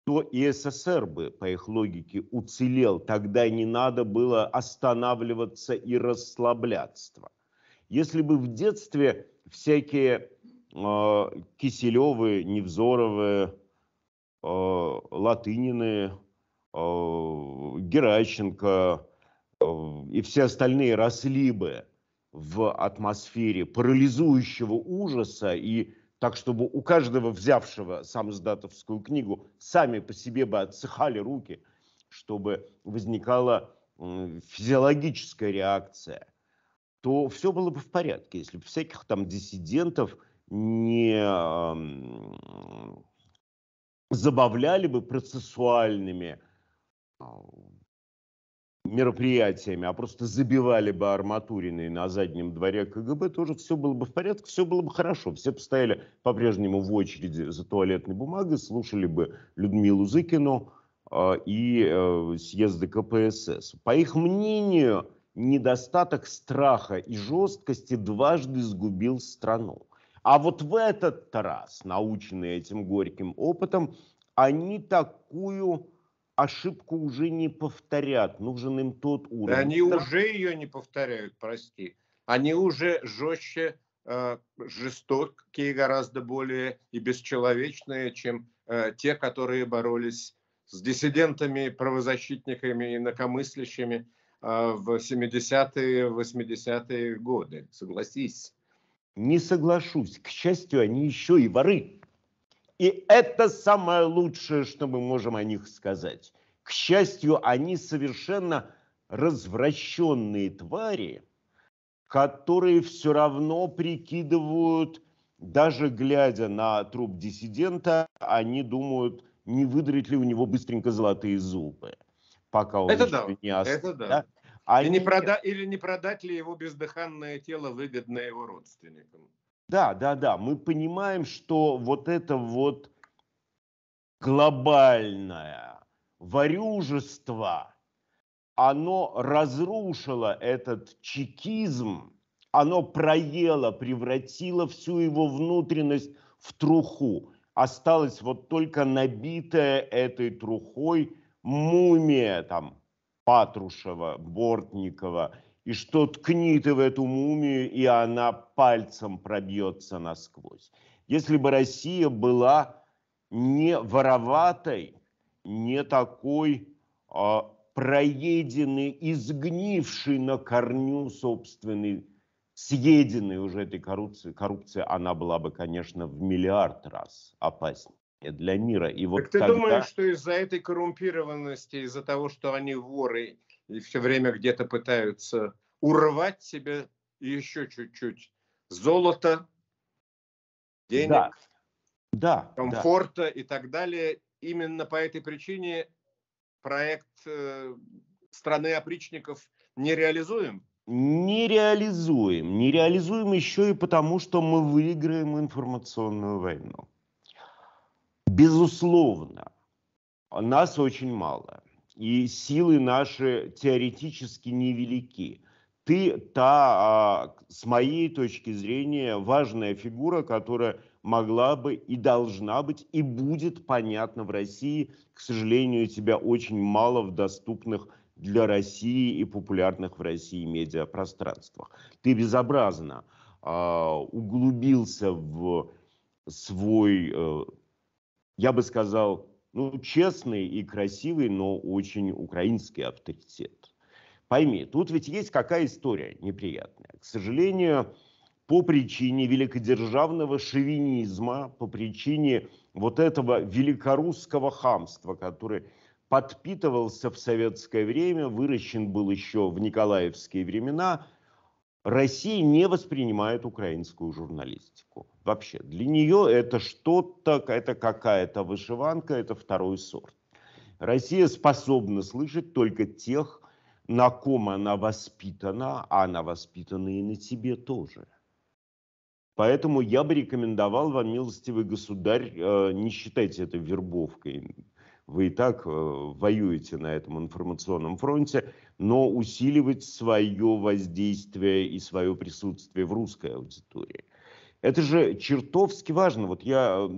то и СССР бы, по их логике, уцелел. Тогда не надо было останавливаться и расслабляться. Если бы в детстве всякие э, Киселевы, Невзоровы, э, а, Латынины, э, а, Геращенко э, и все остальные росли бы в атмосфере парализующего ужаса и так чтобы у каждого взявшего самоздатовскую книгу сами по себе бы отсыхали руки, чтобы возникала физиологическая реакция, то все было бы в порядке, если бы всяких там диссидентов не забавляли бы процессуальными а, мероприятиями, а просто забивали бы арматуриной на заднем дворе КГБ, тоже все было бы в порядке, все было бы хорошо. Все бы стояли по-прежнему в очереди за туалетной бумагой, слушали бы Людмилу Зыкину э, и э, съезды КПСС. По их мнению, недостаток страха и жесткости дважды сгубил страну. А вот в этот раз, наученные этим горьким опытом, они такую ошибку уже не повторят, нужен им тот уровень. Они да. уже ее не повторяют, прости. Они уже жестче, э, жестокие, гораздо более и бесчеловечные, чем э, те, которые боролись с диссидентами, правозащитниками, инакомыслящими э, в 70-е, 80-е годы. Согласись. Не соглашусь. К счастью, они еще и воры. И это самое лучшее, что мы можем о них сказать. К счастью, они совершенно развращенные твари, которые все равно прикидывают, даже глядя на труп диссидента, они думают, не выдрать ли у него быстренько золотые зубы, пока он это да, не остался. Это да? Они... И не прода... Или не продать ли его бездыханное тело, выгодное его родственникам. Да, да, да, мы понимаем, что вот это вот глобальное варюжество, оно разрушило этот чекизм, оно проело, превратило всю его внутренность в труху. Осталась вот только набитая этой трухой мумия там Патрушева, Бортникова и что ткни ты в эту мумию, и она пальцем пробьется насквозь. Если бы Россия была не вороватой, не такой а, проеденный, изгнивший на корню собственный, съеденный уже этой коррупции, коррупция, она была бы, конечно, в миллиард раз опаснее для мира. И вот так ты тогда... думаешь, что из-за этой коррумпированности, из-за того, что они воры, и все время где-то пытаются урвать себе еще чуть-чуть золота, денег, да. Да, комфорта да. и так далее. Именно по этой причине проект э, страны опричников не реализуем? Не реализуем. Не реализуем еще и потому, что мы выиграем информационную войну. Безусловно, нас очень мало и силы наши теоретически невелики. Ты та, а, с моей точки зрения, важная фигура, которая могла бы и должна быть, и будет понятна в России. К сожалению, тебя очень мало в доступных для России и популярных в России медиапространствах. Ты безобразно а, углубился в свой, э, я бы сказал, ну, честный и красивый, но очень украинский авторитет. Пойми, тут ведь есть какая история неприятная. К сожалению, по причине великодержавного шовинизма, по причине вот этого великорусского хамства, которое подпитывался в советское время, выращен был еще в николаевские времена – Россия не воспринимает украинскую журналистику. Вообще, для нее это что-то, это какая-то вышиванка, это второй сорт. Россия способна слышать только тех, на ком она воспитана, а она воспитана и на тебе тоже. Поэтому я бы рекомендовал вам, милостивый государь, э, не считайте это вербовкой вы и так э, воюете на этом информационном фронте, но усиливать свое воздействие и свое присутствие в русской аудитории. Это же чертовски важно. Вот я э,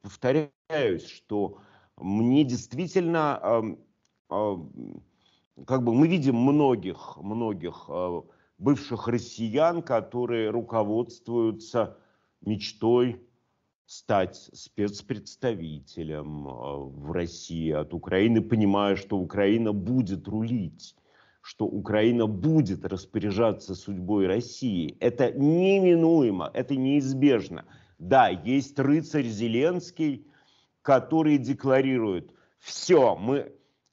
повторяюсь, что мне действительно, эм, эм, как бы мы видим многих, многих э, бывших россиян, которые руководствуются мечтой стать спецпредставителем э, в России от Украины, понимая, что Украина будет рулить что Украина будет распоряжаться судьбой России. Это неминуемо, это неизбежно. Да, есть рыцарь Зеленский, который декларирует, все, мы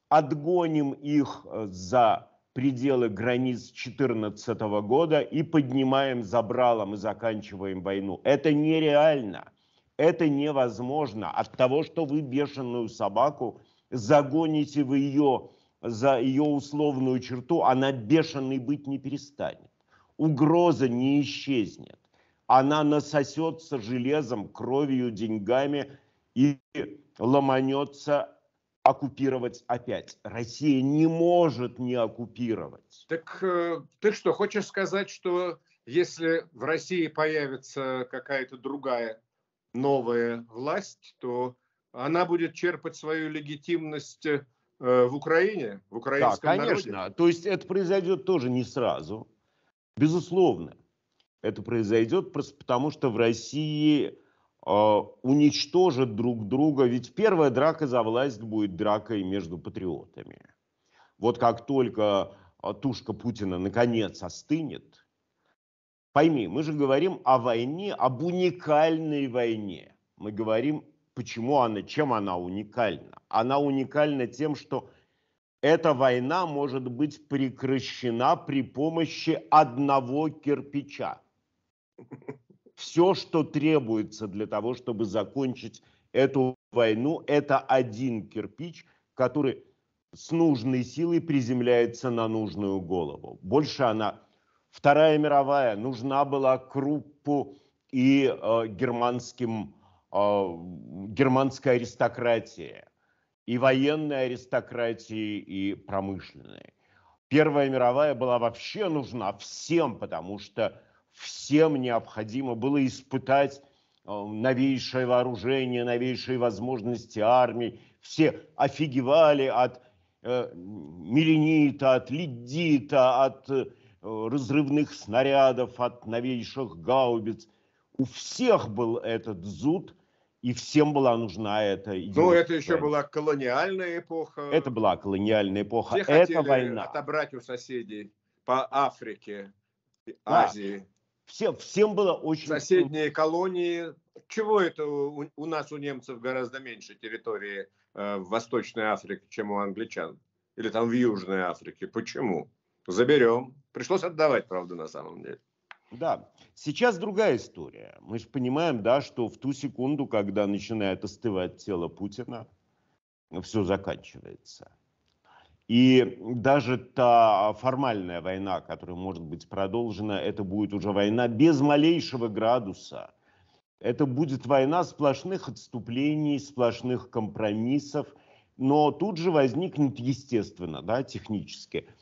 отгоним их э, за пределы границ 2014 года и поднимаем забрало, мы заканчиваем войну. Это нереально. Это невозможно от того, что вы бешеную собаку загоните в ее, за ее условную черту, она бешеной быть не перестанет. Угроза не исчезнет. Она насосется железом, кровью, деньгами и ломанется оккупировать опять. Россия не может не оккупировать. Так э, ты что, хочешь сказать, что если в России появится какая-то другая новая власть, то она будет черпать свою легитимность э, в Украине, в украинском народе. да, конечно. народе. То есть это произойдет тоже не сразу. Безусловно, это произойдет просто потому, что в России э, уничтожат друг друга. Ведь первая драка за власть будет дракой между патриотами. Вот как только э, тушка Путина наконец остынет, Пойми, мы же говорим о войне, об уникальной войне. Мы говорим, почему она, чем она уникальна. Она уникальна тем, что эта война может быть прекращена при помощи одного кирпича. Все, что требуется для того, чтобы закончить эту войну, это один кирпич, который с нужной силой приземляется на нужную голову. Больше она Вторая мировая нужна была Круппу и э, германским, э, германской аристократии, и военной аристократии, и промышленной. Первая мировая была вообще нужна всем, потому что всем необходимо было испытать э, новейшее вооружение, новейшие возможности армии. Все офигевали от э, меренита, от лидита, от э, Э, разрывных снарядов, от новейших гаубиц. У всех был этот зуд, и всем была нужна эта идея. Ну, это еще была колониальная эпоха. Это была колониальная эпоха. Все это война. отобрать у соседей по Африке, Азии. Да. Все, всем было очень... Соседние колонии. Чего это у, у нас, у немцев, гораздо меньше территории э, в Восточной Африке, чем у англичан? Или там в Южной Африке? Почему? Заберем. Пришлось отдавать, правда, на самом деле. Да, сейчас другая история. Мы же понимаем, да, что в ту секунду, когда начинает остывать тело Путина, все заканчивается. И даже та формальная война, которая может быть продолжена, это будет уже война без малейшего градуса. Это будет война сплошных отступлений, сплошных компромиссов. Но тут же возникнет, естественно, да, технически –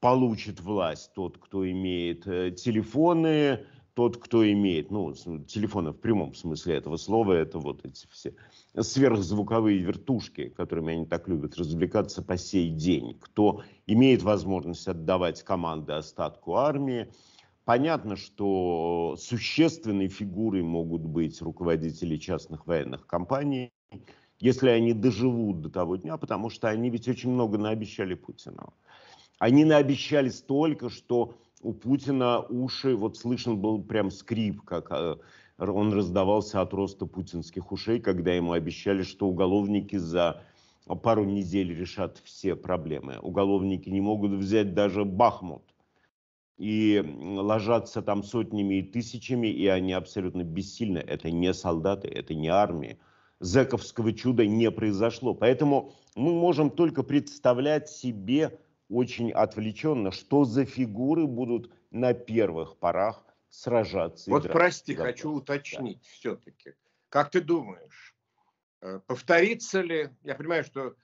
получит власть тот, кто имеет э, телефоны, тот, кто имеет, ну, ну, телефоны в прямом смысле этого слова, это вот эти все сверхзвуковые вертушки, которыми они так любят развлекаться по сей день. Кто имеет возможность отдавать команды остатку армии, Понятно, что существенной фигурой могут быть руководители частных военных компаний, если они доживут до того дня, потому что они ведь очень много наобещали Путину. Они наобещали столько, что у Путина уши, вот слышен был прям скрип, как э, он раздавался от роста путинских ушей, когда ему обещали, что уголовники за пару недель решат все проблемы. Уголовники не могут взять даже Бахмут. И ложатся там сотнями и тысячами, и они абсолютно бессильны. Это не солдаты, это не армия. Зековского чуда не произошло. Поэтому мы можем только представлять себе, очень отвлеченно, что за фигуры будут на первых порах сражаться. Вот играть. прости, за хочу уточнить да. все-таки. Как ты думаешь, э, повторится ли, я понимаю, что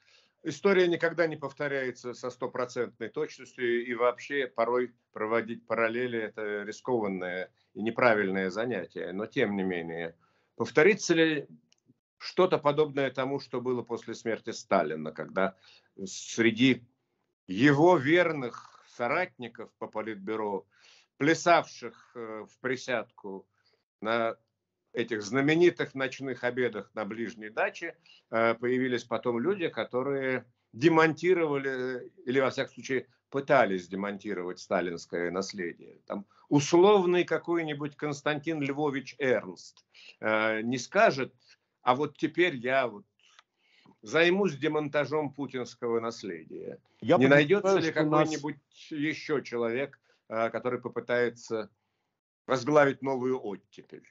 история никогда не повторяется со стопроцентной точностью, и вообще порой проводить параллели – это рискованное и неправильное занятие, но тем не менее. Повторится ли что-то подобное тому, что было после смерти Сталина, когда среди его верных соратников по политбюро, плясавших э, в присядку на этих знаменитых ночных обедах на ближней даче, э, появились потом люди, которые демонтировали, или во всяком случае пытались демонтировать сталинское наследие. Там условный какой-нибудь Константин Львович Эрнст э, не скажет, а вот теперь я вот займусь демонтажом путинского наследия. Я не найдется ли какой-нибудь нас... еще человек, а, который попытается возглавить новую оттепель?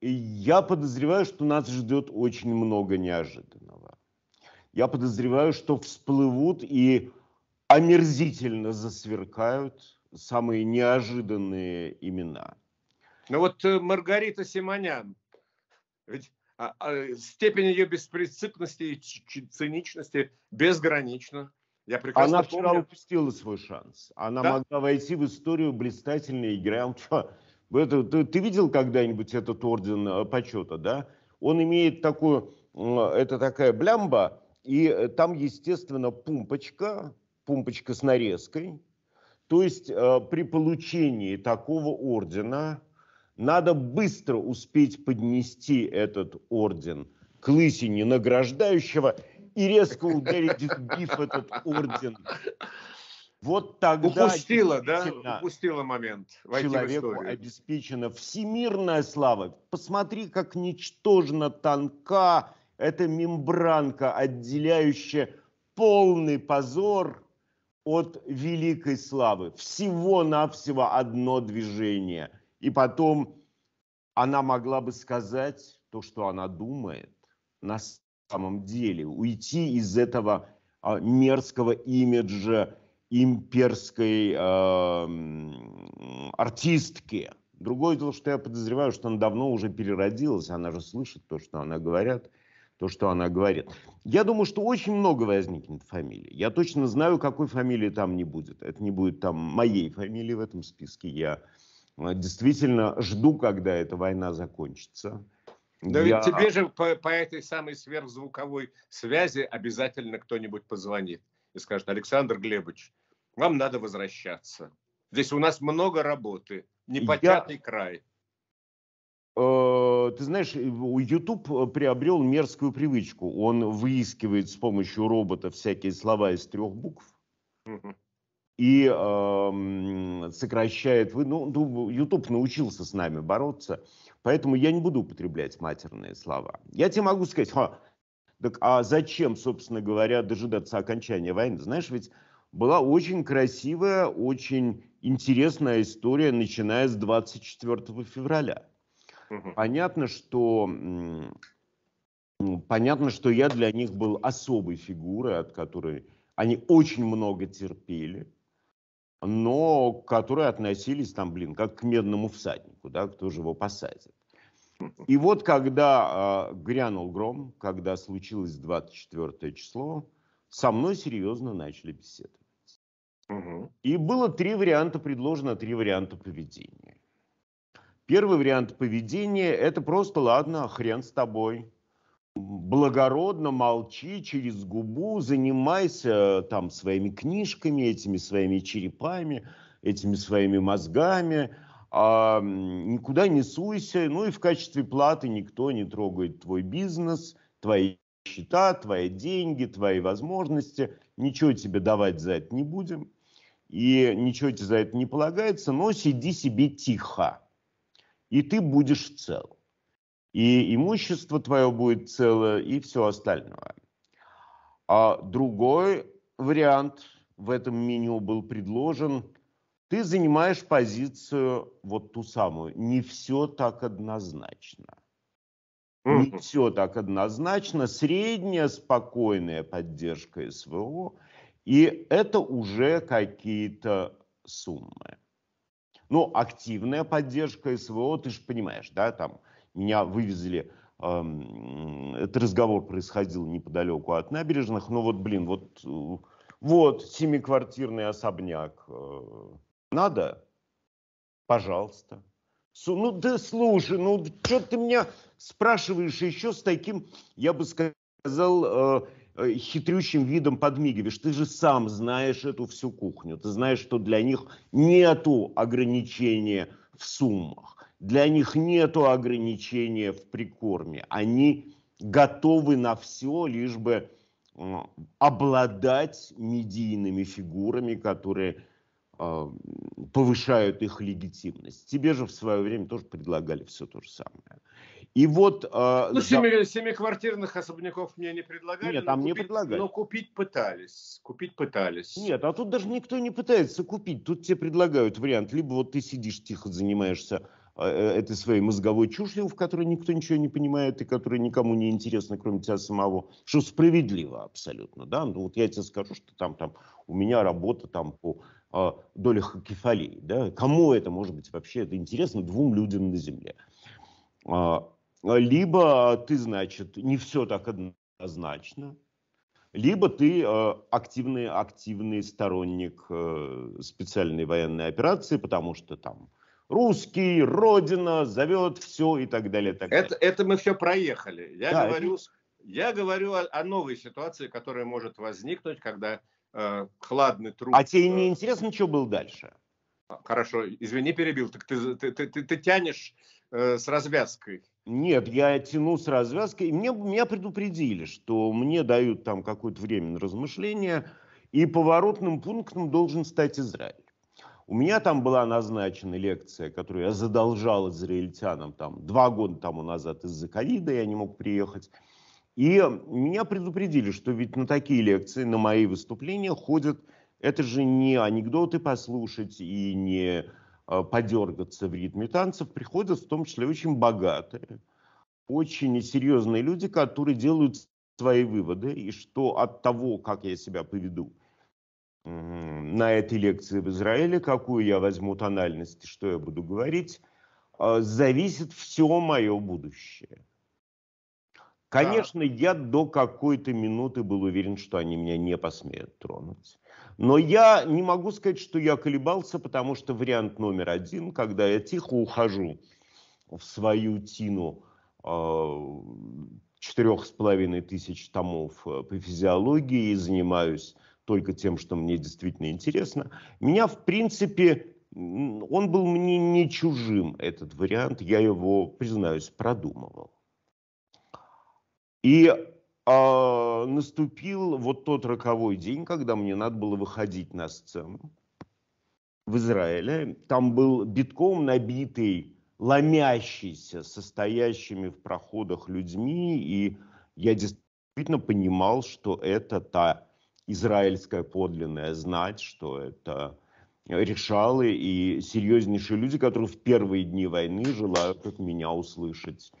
Я подозреваю, что нас ждет очень много неожиданного. Я подозреваю, что всплывут и омерзительно засверкают самые неожиданные имена. Ну вот э, Маргарита Симонян, ведь а, а, степень ее беспринципности и циничности безгранична. Я прекрасно Она помню. вчера упустила свой шанс. Она да? могла войти в историю блистательной игры. Это, ты, ты видел когда-нибудь этот орден э, почета, да? Он имеет такую, это такая блямба, и э, там, естественно, пумпочка, пумпочка с нарезкой. То есть э, при получении такого ордена надо быстро успеть поднести этот орден к лысине награждающего и резко ударить в этот орден. Вот тогда... Упустила, да? Упустила момент. Войти человеку обеспечена всемирная слава. Посмотри, как ничтожно тонка эта мембранка, отделяющая полный позор от великой славы. Всего-навсего одно движение – и потом она могла бы сказать то, что она думает на самом деле, уйти из этого а, мерзкого имиджа имперской э, артистки. Другое дело, что я подозреваю, что она давно уже переродилась, она же слышит то, что она говорят, то, что она говорит. Я думаю, что очень много возникнет фамилий. Я точно знаю, какой фамилии там не будет. Это не будет там моей фамилии в этом списке. Я э, Э, действительно, жду, когда эта война закончится. Да я... ведь тебе же по, по этой самой сверхзвуковой связи обязательно кто-нибудь позвонит и скажет, Александр Глебович, вам надо возвращаться. Здесь у нас много работы, непотятый я... край. Э, ты знаешь, YouTube э, приобрел мерзкую привычку. Он выискивает с помощью робота всякие слова из трех букв. Угу и э, сокращает вы. Ну, YouTube ну, научился с нами бороться, поэтому я не буду употреблять матерные слова. Я тебе могу сказать, Ха, так а зачем, собственно говоря, дожидаться окончания войны? Знаешь, ведь была очень красивая, очень интересная история, начиная с 24 февраля. Угу. Понятно, что понятно, что я для них был особой фигурой, от которой они очень много терпели но которые относились там, блин, как к медному всаднику, да, кто же его посадит. И вот когда э, грянул гром, когда случилось 24 число, со мной серьезно начали беседовать. Угу. И было три варианта предложено, три варианта поведения. Первый вариант поведения – это просто «ладно, хрен с тобой, благородно молчи через губу, занимайся э, там своими книжками, этими своими черепами, этими своими мозгами, а, никуда не суйся, ну и в качестве платы никто не трогает твой бизнес, твои счета, твои деньги, твои возможности, ничего тебе давать за это не будем, и ничего тебе за это не полагается, но сиди себе тихо, и ты будешь цел и имущество твое будет целое, и все остальное. А другой вариант в этом меню был предложен. Ты занимаешь позицию вот ту самую. Не все так однозначно. Mm-hmm. Не все так однозначно. Средняя спокойная поддержка СВО. И это уже какие-то суммы. Ну, активная поддержка СВО, ты же понимаешь, да, там меня вывезли этот разговор происходил неподалеку от набережных, но ну вот, блин, вот, вот семиквартирный особняк. Э, надо? Пожалуйста. Ну да слушай, ну что ты меня спрашиваешь еще с таким, я бы сказал, э, э, хитрющим видом подмигиваешь. Ты же сам знаешь эту всю кухню. Ты знаешь, что для них нету ограничения в суммах. Для них нет ограничения в прикорме. Они готовы на все, лишь бы обладать медийными фигурами, которые э, повышают их легитимность. Тебе же в свое время тоже предлагали все то же самое. И вот... Э, ну, семи, семиквартирных особняков мне не предлагали. Нет, там не предлагали. Но купить пытались. Купить пытались. Нет, а тут даже никто не пытается купить. Тут тебе предлагают вариант. Либо вот ты сидишь тихо, занимаешься а, э, этой своей мозговой чушью, в которой никто ничего не понимает и которая никому не интересна, кроме тебя самого, что справедливо абсолютно, да, ну вот я тебе скажу, что там, там у меня работа там по э, а, доле хакефалии, да, кому это может быть вообще это интересно двум людям на земле. А, а либо ты, значит, не все так однозначно, либо ты э, активный, активный сторонник э, специальной военной операции, потому что там русский, родина, зовет все и так далее. Так далее. Это, это мы все проехали. Я, да, говорю, это... я говорю о, о новой ситуации, которая может возникнуть, когда э, хладный труп... А тебе э, не интересно, что было дальше? А, хорошо, извини, перебил. Так ты, ты, ты, ты, ты тянешь э, с развязкой. Нет, я тяну с развязкой. Мне, меня предупредили, что мне дают там какое-то время на размышления, и поворотным пунктом должен стать Израиль. У меня там была назначена лекция, которую я задолжал израильтянам там два года тому назад из-за ковида, я не мог приехать. И меня предупредили, что ведь на такие лекции, на мои выступления ходят, это же не анекдоты послушать и не а, подергаться в ритме танцев, приходят в том числе очень богатые, очень серьезные люди, которые делают свои выводы, и что от того, как я себя поведу – на этой лекции в Израиле, какую я возьму тональность, что я буду говорить, а, зависит все мое будущее. Конечно, я до какой-то минуты был уверен, что они меня не посмеют тронуть. Но я не могу сказать, что я колебался, потому что вариант номер один, когда я тихо ухожу в свою тину а, четырех с половиной тысяч томов э, по физиологии и занимаюсь только тем, что мне действительно интересно. Меня, в принципе, он был мне не чужим, этот вариант. Я его, признаюсь, продумывал. И э, наступил вот тот роковой день, когда мне надо было выходить на сцену в Израиле. Там был битком набитый, ломящийся, состоящими в проходах людьми. И я действительно понимал, что это та израильская подлинная знать, что это э, решалы и серьезнейшие люди, которые в первые дни войны желают от меня услышать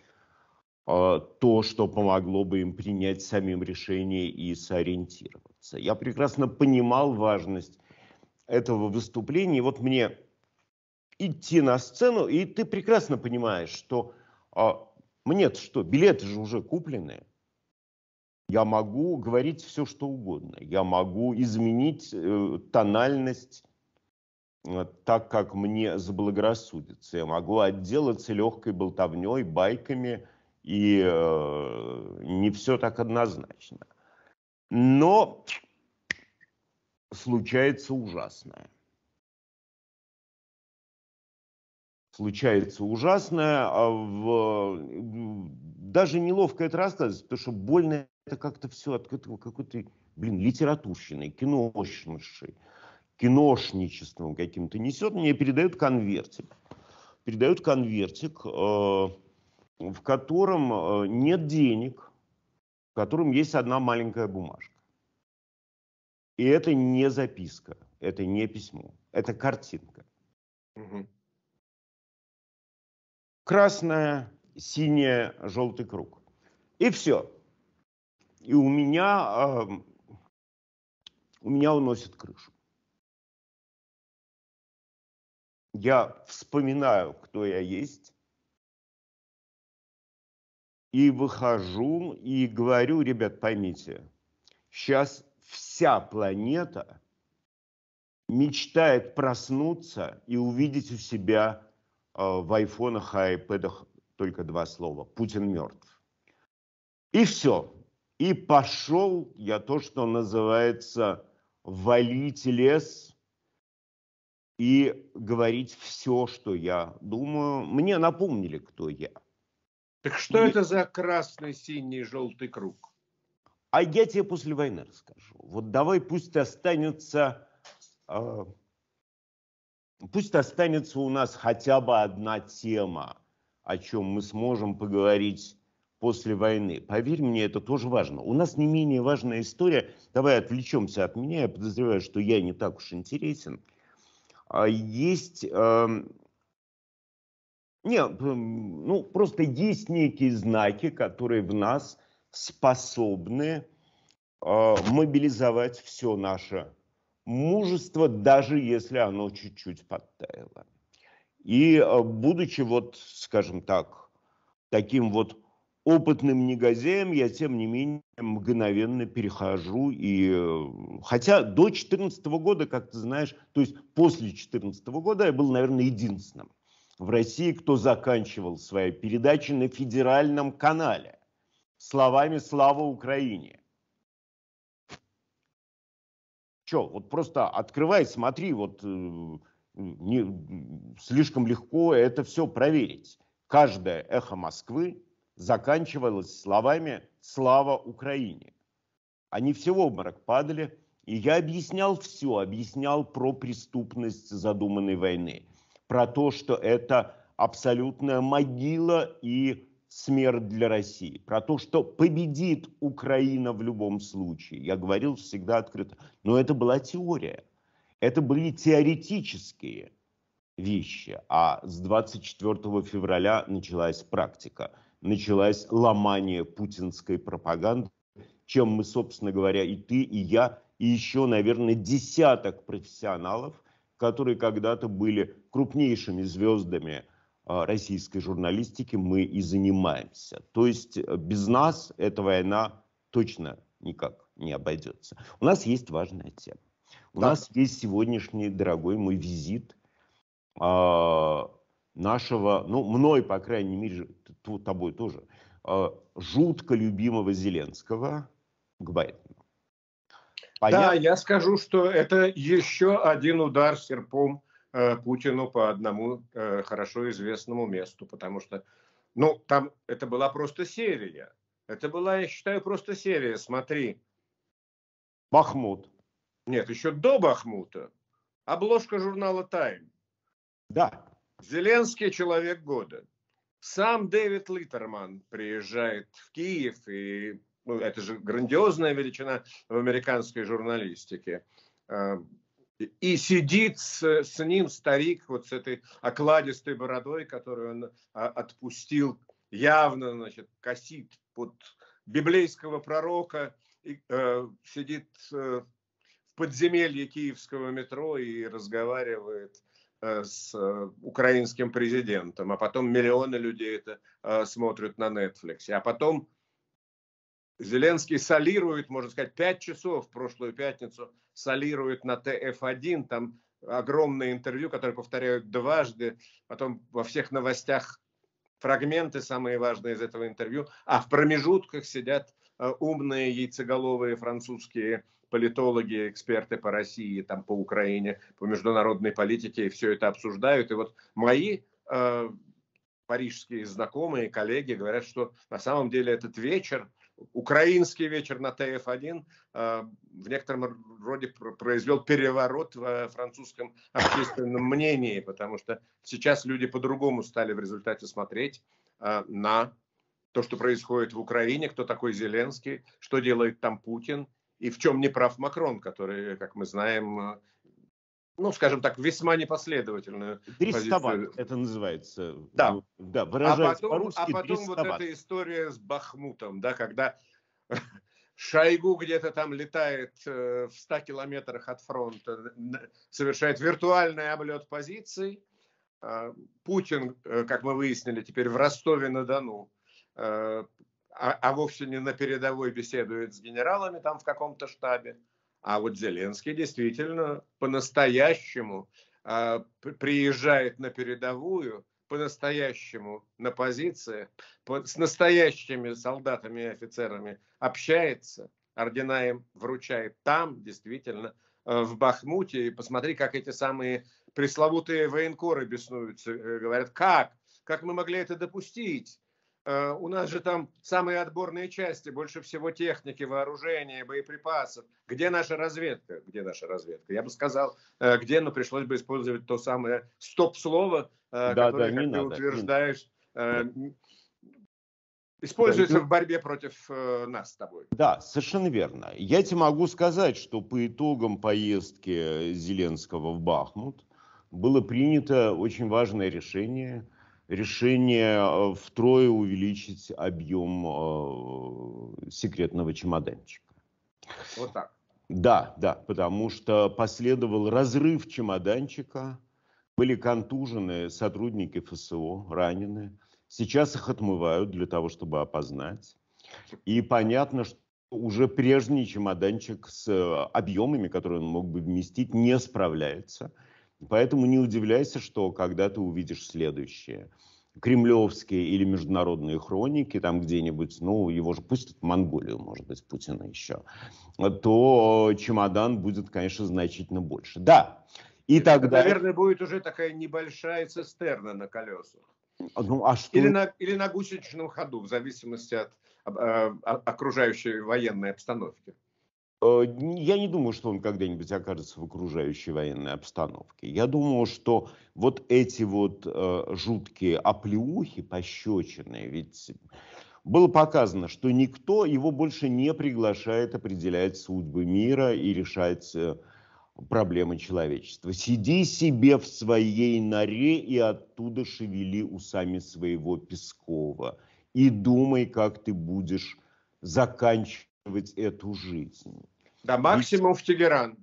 э, то, что помогло бы им принять самим решение и сориентироваться. Я прекрасно понимал важность этого выступления. И вот мне идти на сцену, и ты прекрасно понимаешь, что э, мне что, билеты же уже куплены, я могу говорить все, что угодно. Я могу изменить э, тональность э, так, как мне заблагорассудится. Я могу отделаться легкой болтовней, байками, и э, не все так однозначно. Но случается ужасное. случается ужасное. А в... Даже неловко это рассказывать, потому что больно это как-то все открыто какой-то, блин, литературщиной, киношнышей, киношничеством каким-то несет. Мне передают конвертик. Передают конвертик, э, в котором э, нет денег, в котором есть одна маленькая бумажка. И это не записка, это не письмо, это картинка. Угу. Красная, синяя, желтый круг. И все и у меня, эм, у меня уносит крышу. Я вспоминаю, кто я есть, и выхожу и говорю, ребят, поймите, сейчас вся планета мечтает проснуться и увидеть у себя э, в айфонах и айпэдах только два слова. Путин мертв. И все. И пошел я то, что называется валить лес и говорить все, что я думаю. Мне напомнили, кто я. Так что Мне... это за красный, синий, желтый круг? А я тебе после войны расскажу. Вот давай пусть останется, э, пусть останется у нас хотя бы одна тема, о чем мы сможем поговорить после войны. Поверь мне, это тоже важно. У нас не менее важная история. Давай отвлечемся от меня. Я подозреваю, что я не так уж интересен. А есть... Э, эм, нет, ну просто есть некие знаки, которые в нас способны э, мобилизовать все наше мужество, даже если оно чуть-чуть подтаяло. И э, будучи вот, скажем так, таким вот опытным негодяем я, тем не менее, мгновенно перехожу. И, э, хотя до 2014 года, как ты знаешь, то есть после 2014 года я был, наверное, единственным в России, кто заканчивал свои передачи на федеральном канале словами «Слава Украине». Че, вот просто открывай, смотри, вот э, не, слишком легко это все проверить. Каждое эхо Москвы заканчивалась словами «Слава Украине!». Они все в обморок падали, и я объяснял все, объяснял про преступность задуманной войны, про то, что это абсолютная могила и смерть для России, про то, что победит Украина в любом случае. Я говорил всегда открыто, но это была теория. Это были теоретические вещи, а с 24 февраля началась практика – началась ломание путинской пропаганды, чем мы, собственно говоря, и ты, и я, и еще, наверное, десяток профессионалов, которые когда-то были крупнейшими звездами а, российской журналистики, мы и занимаемся. То есть э, без нас эта война точно никак не обойдется. У нас есть важная тема. У да. нас есть сегодняшний дорогой мой визит э, нашего, ну, мной, по крайней мере, тобой тоже, э, жутко любимого Зеленского к Байдену. Понятно? А да, я скажу, что это еще один удар серпом э, Путину по одному э, хорошо известному месту, потому что, ну, там это была просто серия. Это была, я считаю, просто серия. Смотри. Бахмут. Нет, еще до Бахмута. Обложка журнала «Тайм». Да. Зеленский человек года. Сам Дэвид Литтерман приезжает в Киев, и ну, это же грандиозная величина в американской журналистике. Э, и сидит с, с ним старик вот с этой окладистой бородой, которую он а, отпустил, явно, значит, косит под библейского пророка, и, э, сидит э, в подземелье киевского метро и разговаривает Э, с э, украинским президентом, а потом миллионы людей это э, смотрят на Netflix, а потом Зеленский солирует, можно сказать, пять часов в прошлую пятницу, солирует на ТФ-1, там огромное интервью, которое повторяют дважды, потом во всех новостях фрагменты самые важные из этого интервью, а в промежутках сидят умные яйцеголовые французские политологи, эксперты по России, там, по Украине, по международной политике, все это обсуждают. И вот мои э, парижские знакомые, коллеги говорят, что на самом деле этот вечер, украинский вечер на ТФ-1 э, в некотором роде произвел переворот в э, французском общественном мнении, потому что сейчас люди по-другому стали в результате смотреть э, на то, что происходит в Украине, кто такой Зеленский, что делает там Путин, и в чем не прав Макрон, который, как мы знаем, э, ну, скажем так, весьма непоследовательную Дрестовать позицию. это называется. Да. Да, а выражается а потом, а потом вот эта история с Бахмутом, да, когда Шойгу где-то там летает э, в 100 километрах от фронта, совершает виртуальный облет позиций. А, Путин, э, как мы выяснили, теперь в Ростове-на-Дону а, а вовсе не на передовой беседует с генералами там в каком-то штабе. А вот Зеленский действительно по-настоящему э, приезжает на передовую, по-настоящему на позиции, по, с настоящими солдатами и офицерами общается, ордена им вручает там, действительно, э, в Бахмуте. И посмотри, как эти самые пресловутые военкоры беснуются, э, говорят, как? Как мы могли это допустить? Э, у нас же там самые отборные части, больше всего техники, вооружения, боеприпасов. Где наша разведка? Где наша разведка? Я бы сказал, э, где, но пришлось бы использовать то самое стоп-слово, э, да, которое, да, как ты надо, утверждаешь, используется да, в ну борьбе против э, нас с тобой. Да, совершенно верно. Я тебе могу сказать, что по итогам поездки Зеленского в Бахмут было принято очень важное решение – решение э, втрое увеличить объем э, секретного чемоданчика. Вот так. Да, да, потому что последовал разрыв чемоданчика, были контужены сотрудники ФСО, ранены. Сейчас их отмывают для того, чтобы опознать. И понятно, что уже прежний чемоданчик с э, объемами, которые он мог бы вместить, не справляется. Поэтому не удивляйся, что когда ты увидишь следующее. Кремлевские или международные хроники, там где-нибудь, ну, его же пустят в Монголию, может быть, Путина еще, то чемодан будет, конечно, значительно больше. Да, и Это, тогда... Наверное, будет уже такая небольшая цистерна на колесах. Ну, а что... или, на, или на гусеничном ходу, в зависимости от а, а, окружающей военной обстановки. Э, я не думаю, что он когда-нибудь окажется в окружающей военной обстановке. Я думаю, что вот эти вот э, жуткие оплеухи, пощечины, ведь было показано, что никто его больше не приглашает определять судьбы мира и решать э, проблемы человечества. Сиди себе в своей норе и оттуда шевели усами своего Пескова. И думай, как ты будешь заканчивать эту жизнь. Да, максимум Ведь... в Тегеран.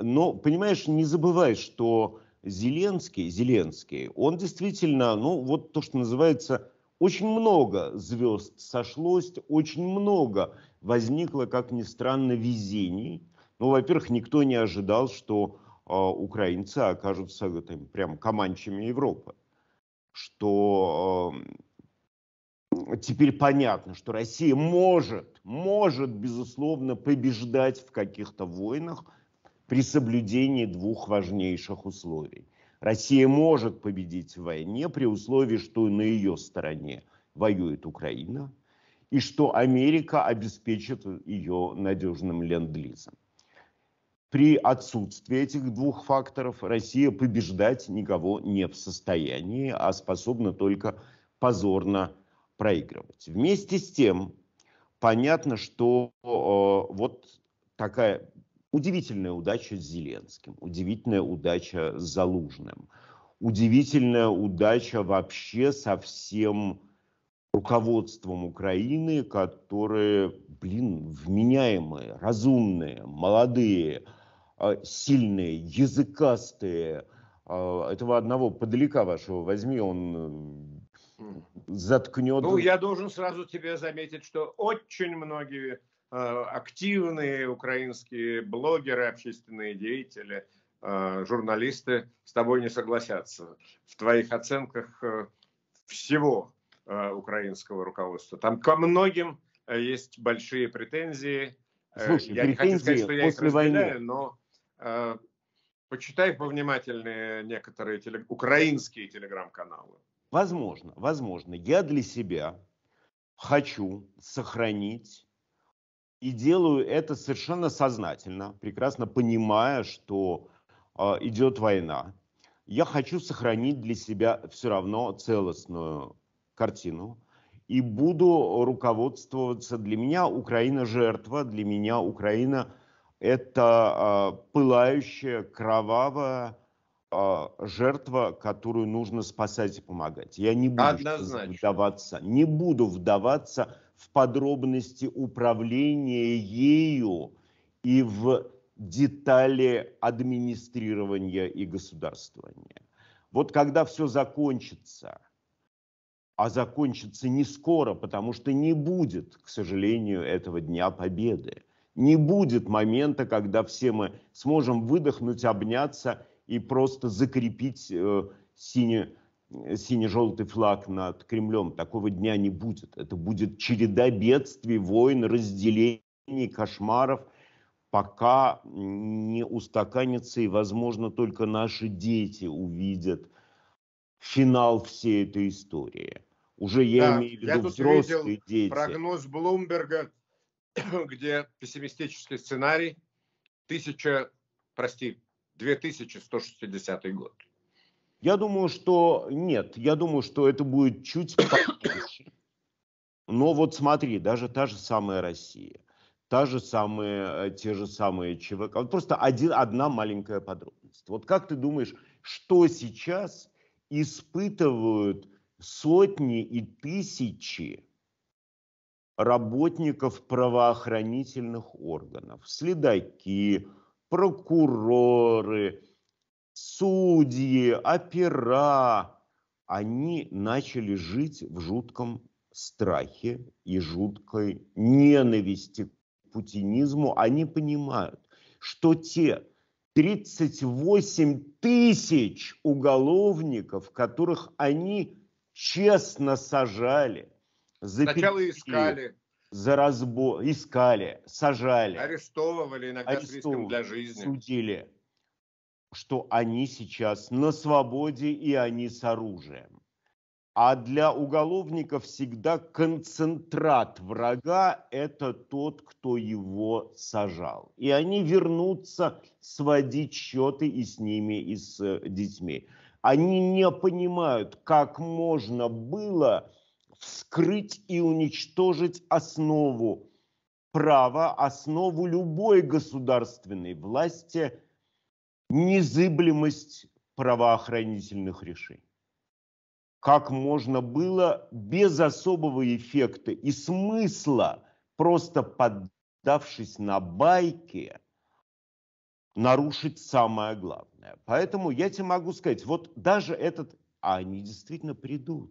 Но, понимаешь, не забывай, что Зеленский, Зеленский, он действительно, ну, вот то, что называется, очень много звезд сошлось, очень много возникло, как ни странно, везений. Ну, во-первых, никто не ожидал, что э, украинцы окажутся там, прям командчами Европы, что а, теперь понятно, что Россия может, может, безусловно, побеждать в каких-то войнах при соблюдении двух важнейших условий. Россия может победить в войне при условии, что на ее стороне воюет Украина и что Америка обеспечит ее надежным ленд-лизом. При отсутствии этих двух факторов Россия побеждать никого не в состоянии, а способна только позорно проигрывать. Вместе с тем, понятно, что э, вот такая удивительная удача с Зеленским, удивительная удача с Залужным, удивительная удача вообще со всем руководством Украины, которые, блин, вменяемые, разумные, молодые, э, сильные, языкастые. Э, этого одного подалека вашего возьми, он э, заткнет. Ну, я должен сразу тебе заметить, что очень многие э, активные украинские блогеры, общественные деятели, э, журналисты с тобой не согласятся в твоих оценках э, всего украинского руководства. Там ко многим есть большие претензии. Слушай, я претензии не хочу сказать, что я их разделяю, но э, почитай повнимательнее некоторые теле... украинские телеграм-каналы. Возможно, возможно. Я для себя хочу сохранить и делаю это совершенно сознательно, прекрасно понимая, что э, идет война. Я хочу сохранить для себя все равно целостную картину и буду руководствоваться. Для меня Украина жертва, для меня Украина это э, пылающая, кровавая а, жертва, которую нужно спасать и помогать. Я не буду Однозначно. вдаваться, не буду вдаваться в подробности управления ею и в детали администрирования и государствования. Вот когда все закончится, а закончится не скоро, потому что не будет, к сожалению, этого дня победы. Не будет момента, когда все мы сможем выдохнуть, обняться и просто закрепить э, сине, сине-желтый флаг над Кремлем. Такого дня не будет. Это будет череда бедствий, войн, разделений, кошмаров, пока не устаканится, и, возможно, только наши дети увидят финал всей этой истории. Уже я да, имею в виду я тут взрослые видел дети. Прогноз Блумберга, где пессимистический сценарий, тысяча, прости, 2160 год? Я думаю, что нет. Я думаю, что это будет чуть попозже. Но вот смотри, даже та же самая Россия, та же самая, э, те же самые ЧВК. Вот просто один, одна маленькая подробность. Вот как ты думаешь, что сейчас испытывают сотни и тысячи работников правоохранительных органов, следаки, прокуроры, судьи, опера, они начали жить в жутком страхе и жуткой ненависти к путинизму. Они понимают, что те 38 тысяч уголовников, которых они честно сажали, запятили, Сначала искали за разбор, искали, сажали. Арестовывали иногда арестовывали, с риском для жизни. Судили, что они сейчас на свободе и они с оружием. А для уголовников всегда концентрат врага – это тот, кто его сажал. И они вернутся сводить счеты и с ними, и с э, детьми. Они не понимают, как можно было – вскрыть и уничтожить основу права, основу любой государственной власти, незыблемость правоохранительных решений. Как можно было без особого эффекта и смысла, просто поддавшись на байки, нарушить самое главное. Поэтому я тебе могу сказать, вот даже этот, а они действительно придут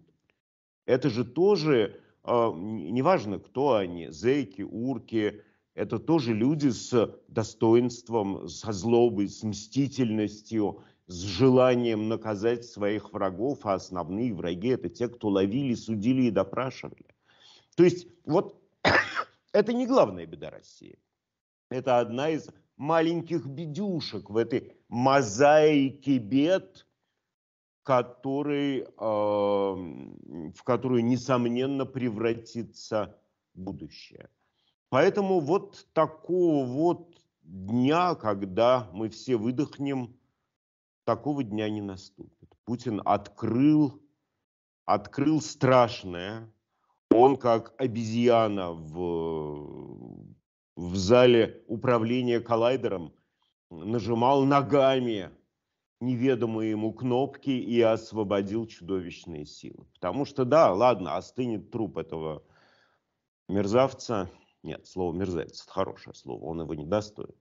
это же тоже, э, неважно кто они, зейки, урки, это тоже люди с достоинством, со злобой, с мстительностью, с желанием наказать своих врагов, а основные враги – это те, кто ловили, судили и допрашивали. То есть вот это не главная беда России. Это одна из маленьких бедюшек в этой мозаике бед, который, э, в которую, несомненно, превратится будущее. Поэтому вот такого вот дня, когда мы все выдохнем, такого дня не наступит. Путин открыл, открыл страшное. Он как обезьяна в, в зале управления коллайдером нажимал ногами неведомые ему кнопки и освободил чудовищные силы. Потому что, да, ладно, остынет труп этого мерзавца. Нет, слово мерзавец это хорошее слово, он его не достоин.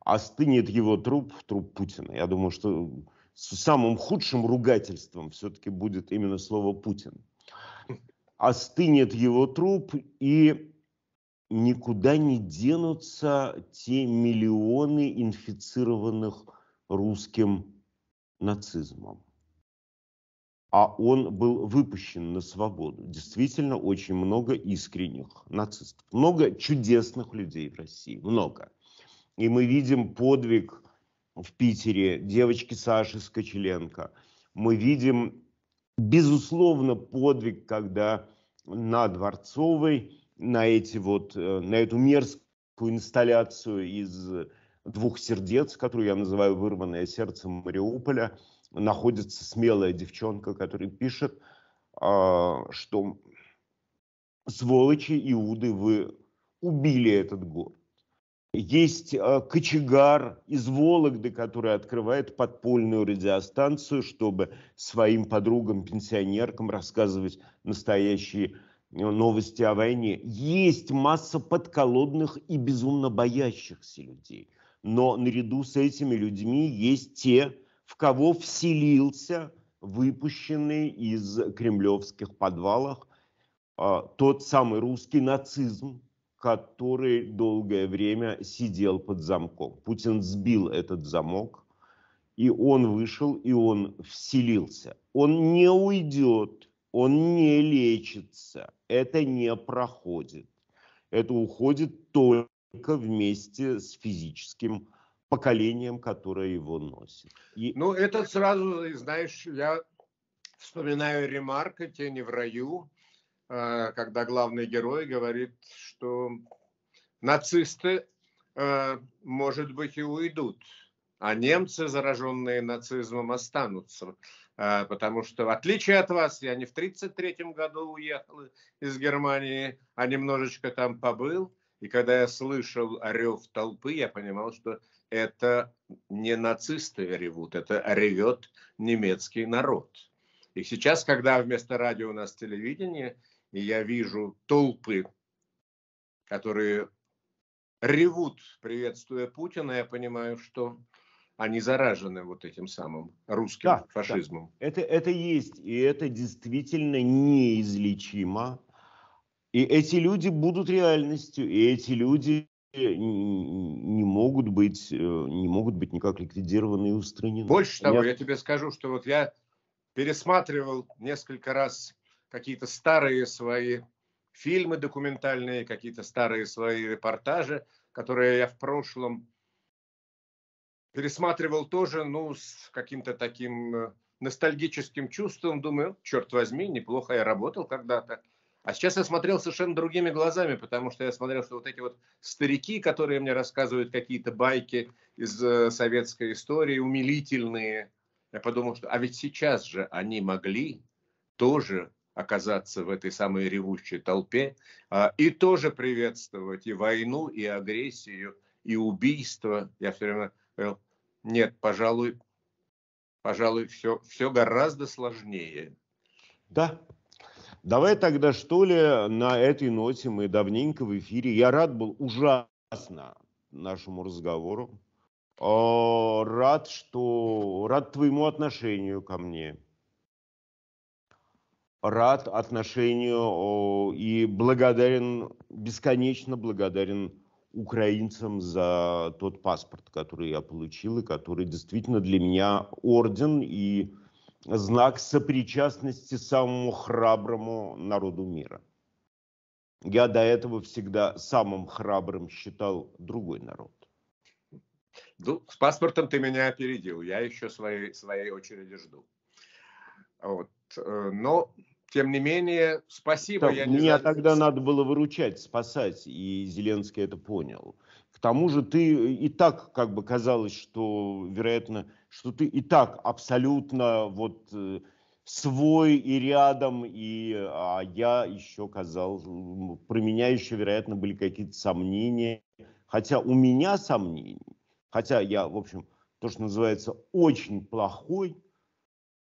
Остынет его труп, труп Путина. Я думаю, что самым худшим ругательством все-таки будет именно слово Путин. Остынет его труп, и никуда не денутся те миллионы инфицированных русским нацизмом. А он был выпущен на свободу. Действительно, очень много искренних нацистов. Много чудесных людей в России. Много. И мы видим подвиг в Питере девочки Саши Скочеленко. Мы видим, безусловно, подвиг, когда на Дворцовой, на, эти вот, э, на эту мерзкую инсталляцию из двух сердец, которую я называю «Вырванное сердце Мариуполя», находится смелая девчонка, которая пишет, а, что сволочи Иуды вы убили этот город. Есть а, кочегар из Вологды, который открывает подпольную радиостанцию, чтобы своим подругам-пенсионеркам рассказывать настоящие э, новости о войне. Есть масса подколодных и безумно боящихся людей но наряду с этими людьми есть те, в кого вселился выпущенный из кремлевских подвалов а, тот самый русский нацизм, который долгое время сидел под замком. Путин сбил этот замок, и он вышел, и он вселился. Он не уйдет, он не лечится, это не проходит. Это уходит только вместе с физическим поколением, которое его носит. И... Ну, это сразу, знаешь, я вспоминаю ремарка «Тени в раю», э, когда главный герой говорит, что нацисты, э, может быть, и уйдут, а немцы, зараженные нацизмом, останутся. Э, потому что, в отличие от вас, я не в 1933 году уехал из Германии, а немножечко там побыл – и когда я слышал орев толпы, я понимал, что это не нацисты ревут, это ревет немецкий народ. И сейчас, когда вместо радио у нас телевидение, и я вижу толпы, которые ревут, приветствуя Путина, я понимаю, что они заражены вот этим самым русским да, фашизмом. Да. Это, это есть, и это действительно неизлечимо. И эти люди будут реальностью, и эти люди э, не могут быть, э, не могут быть никак ликвидированы и устранены. Больше того, я... я тебе скажу, что вот я пересматривал несколько раз какие-то старые свои фильмы документальные, какие-то старые свои репортажи, которые я в прошлом пересматривал тоже, ну, с каким-то таким э, ностальгическим чувством, думаю, черт возьми, неплохо я работал когда-то. А сейчас я смотрел совершенно другими глазами, потому что я смотрел, что вот эти вот старики, которые мне рассказывают какие-то байки из э, советской истории, умилительные, я подумал, что а ведь сейчас же они могли тоже оказаться в этой самой ревущей толпе а, и тоже приветствовать и войну, и агрессию, и убийство. Я все время говорил, нет, пожалуй, пожалуй, все, все гораздо сложнее. Да, Давай тогда, что ли, на этой ноте мы давненько в эфире. Я рад был ужасно нашему разговору. А, рад, что... Рад твоему отношению ко мне. Рад отношению и благодарен, бесконечно благодарен украинцам за тот паспорт, который я получил, и который действительно для меня орден и знак сопричастности самому храброму народу мира. Я до этого всегда самым храбрым считал другой народ. Ну, с паспортом ты меня опередил. Я еще своей, своей очереди жду. Вот. Э, но, тем не менее, спасибо. Так, я не меня знаю, тогда надо было выручать, спасать, и Зеленский это понял тому же ты э, и так, как бы казалось, что, вероятно, что ты и так абсолютно вот э, свой и рядом, и а я еще казал, про меня еще, вероятно, были какие-то сомнения. Хотя у меня сомнений, хотя я, в общем, то, что называется, очень плохой,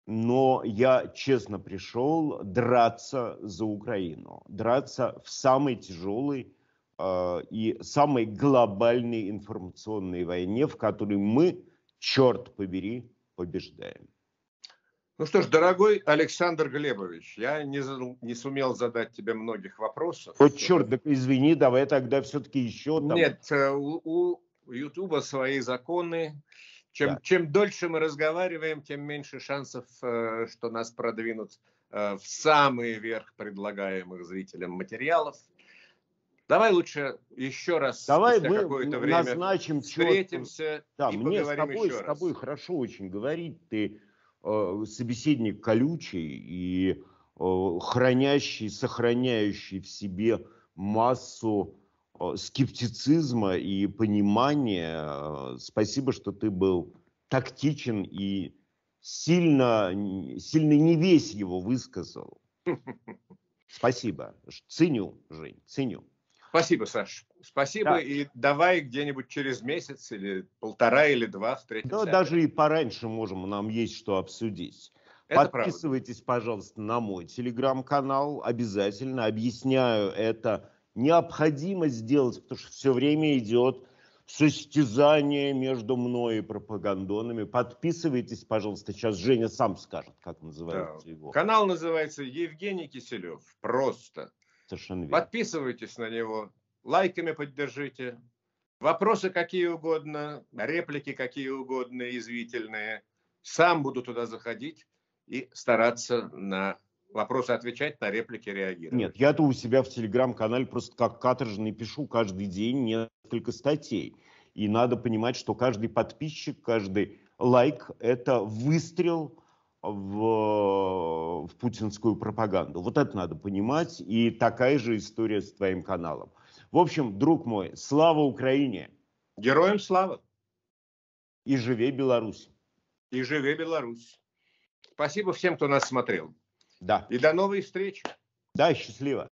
но я честно пришел драться за Украину, драться в самой тяжелой а, и самой глобальной информационной войне, в которой мы, черт побери, побеждаем. Ну что ж, дорогой Александр Глебович, я не, не сумел задать тебе многих вопросов. Вот черт, так извини, давай тогда все-таки еще... Там... Нет, э, у Ютуба свои законы. Чем, да. чем дольше мы разговариваем, тем меньше шансов, э, что нас продвинут э, в самый верх предлагаемых зрителям материалов. Давай лучше еще раз Давай мы какое-то время назначим встретимся черт... да, и мне с тобой, с тобой раз. хорошо очень говорить. Ты э, собеседник колючий и э, хранящий, сохраняющий в себе массу э, скептицизма и понимания. Э, спасибо, что ты был тактичен и сильно, сильно не весь его высказал. Спасибо. Ценю, Жень, ценю. Спасибо, Саш. Спасибо. Да. И давай где-нибудь через месяц или полтора или два встретимся. Да, даже и пораньше можем, нам есть что обсудить. Это Подписывайтесь, правда. пожалуйста, на мой телеграм-канал. Обязательно объясняю это. Необходимо сделать, потому что все время идет состязание между мной и пропагандонами. Подписывайтесь, пожалуйста. Сейчас Женя сам скажет, как называется да. его. Канал называется Евгений Киселев. Просто. Совершенно верно. Подписывайтесь на него, лайками поддержите. Вопросы какие угодно, реплики какие угодно, извительные. Сам буду туда заходить и стараться на вопросы отвечать, на реплики реагировать. Нет, я-то у себя в телеграм-канале просто как каторжный пишу каждый день несколько статей. И надо понимать, что каждый подписчик, каждый лайк – это выстрел – в, в путинскую пропаганду. Вот это надо понимать. И такая же история с твоим каналом. В общем, друг мой, слава Украине! Героям слава! И живе Беларусь! И живе Беларусь! Спасибо всем, кто нас смотрел. Да. И до новой встречи. Да, счастливо.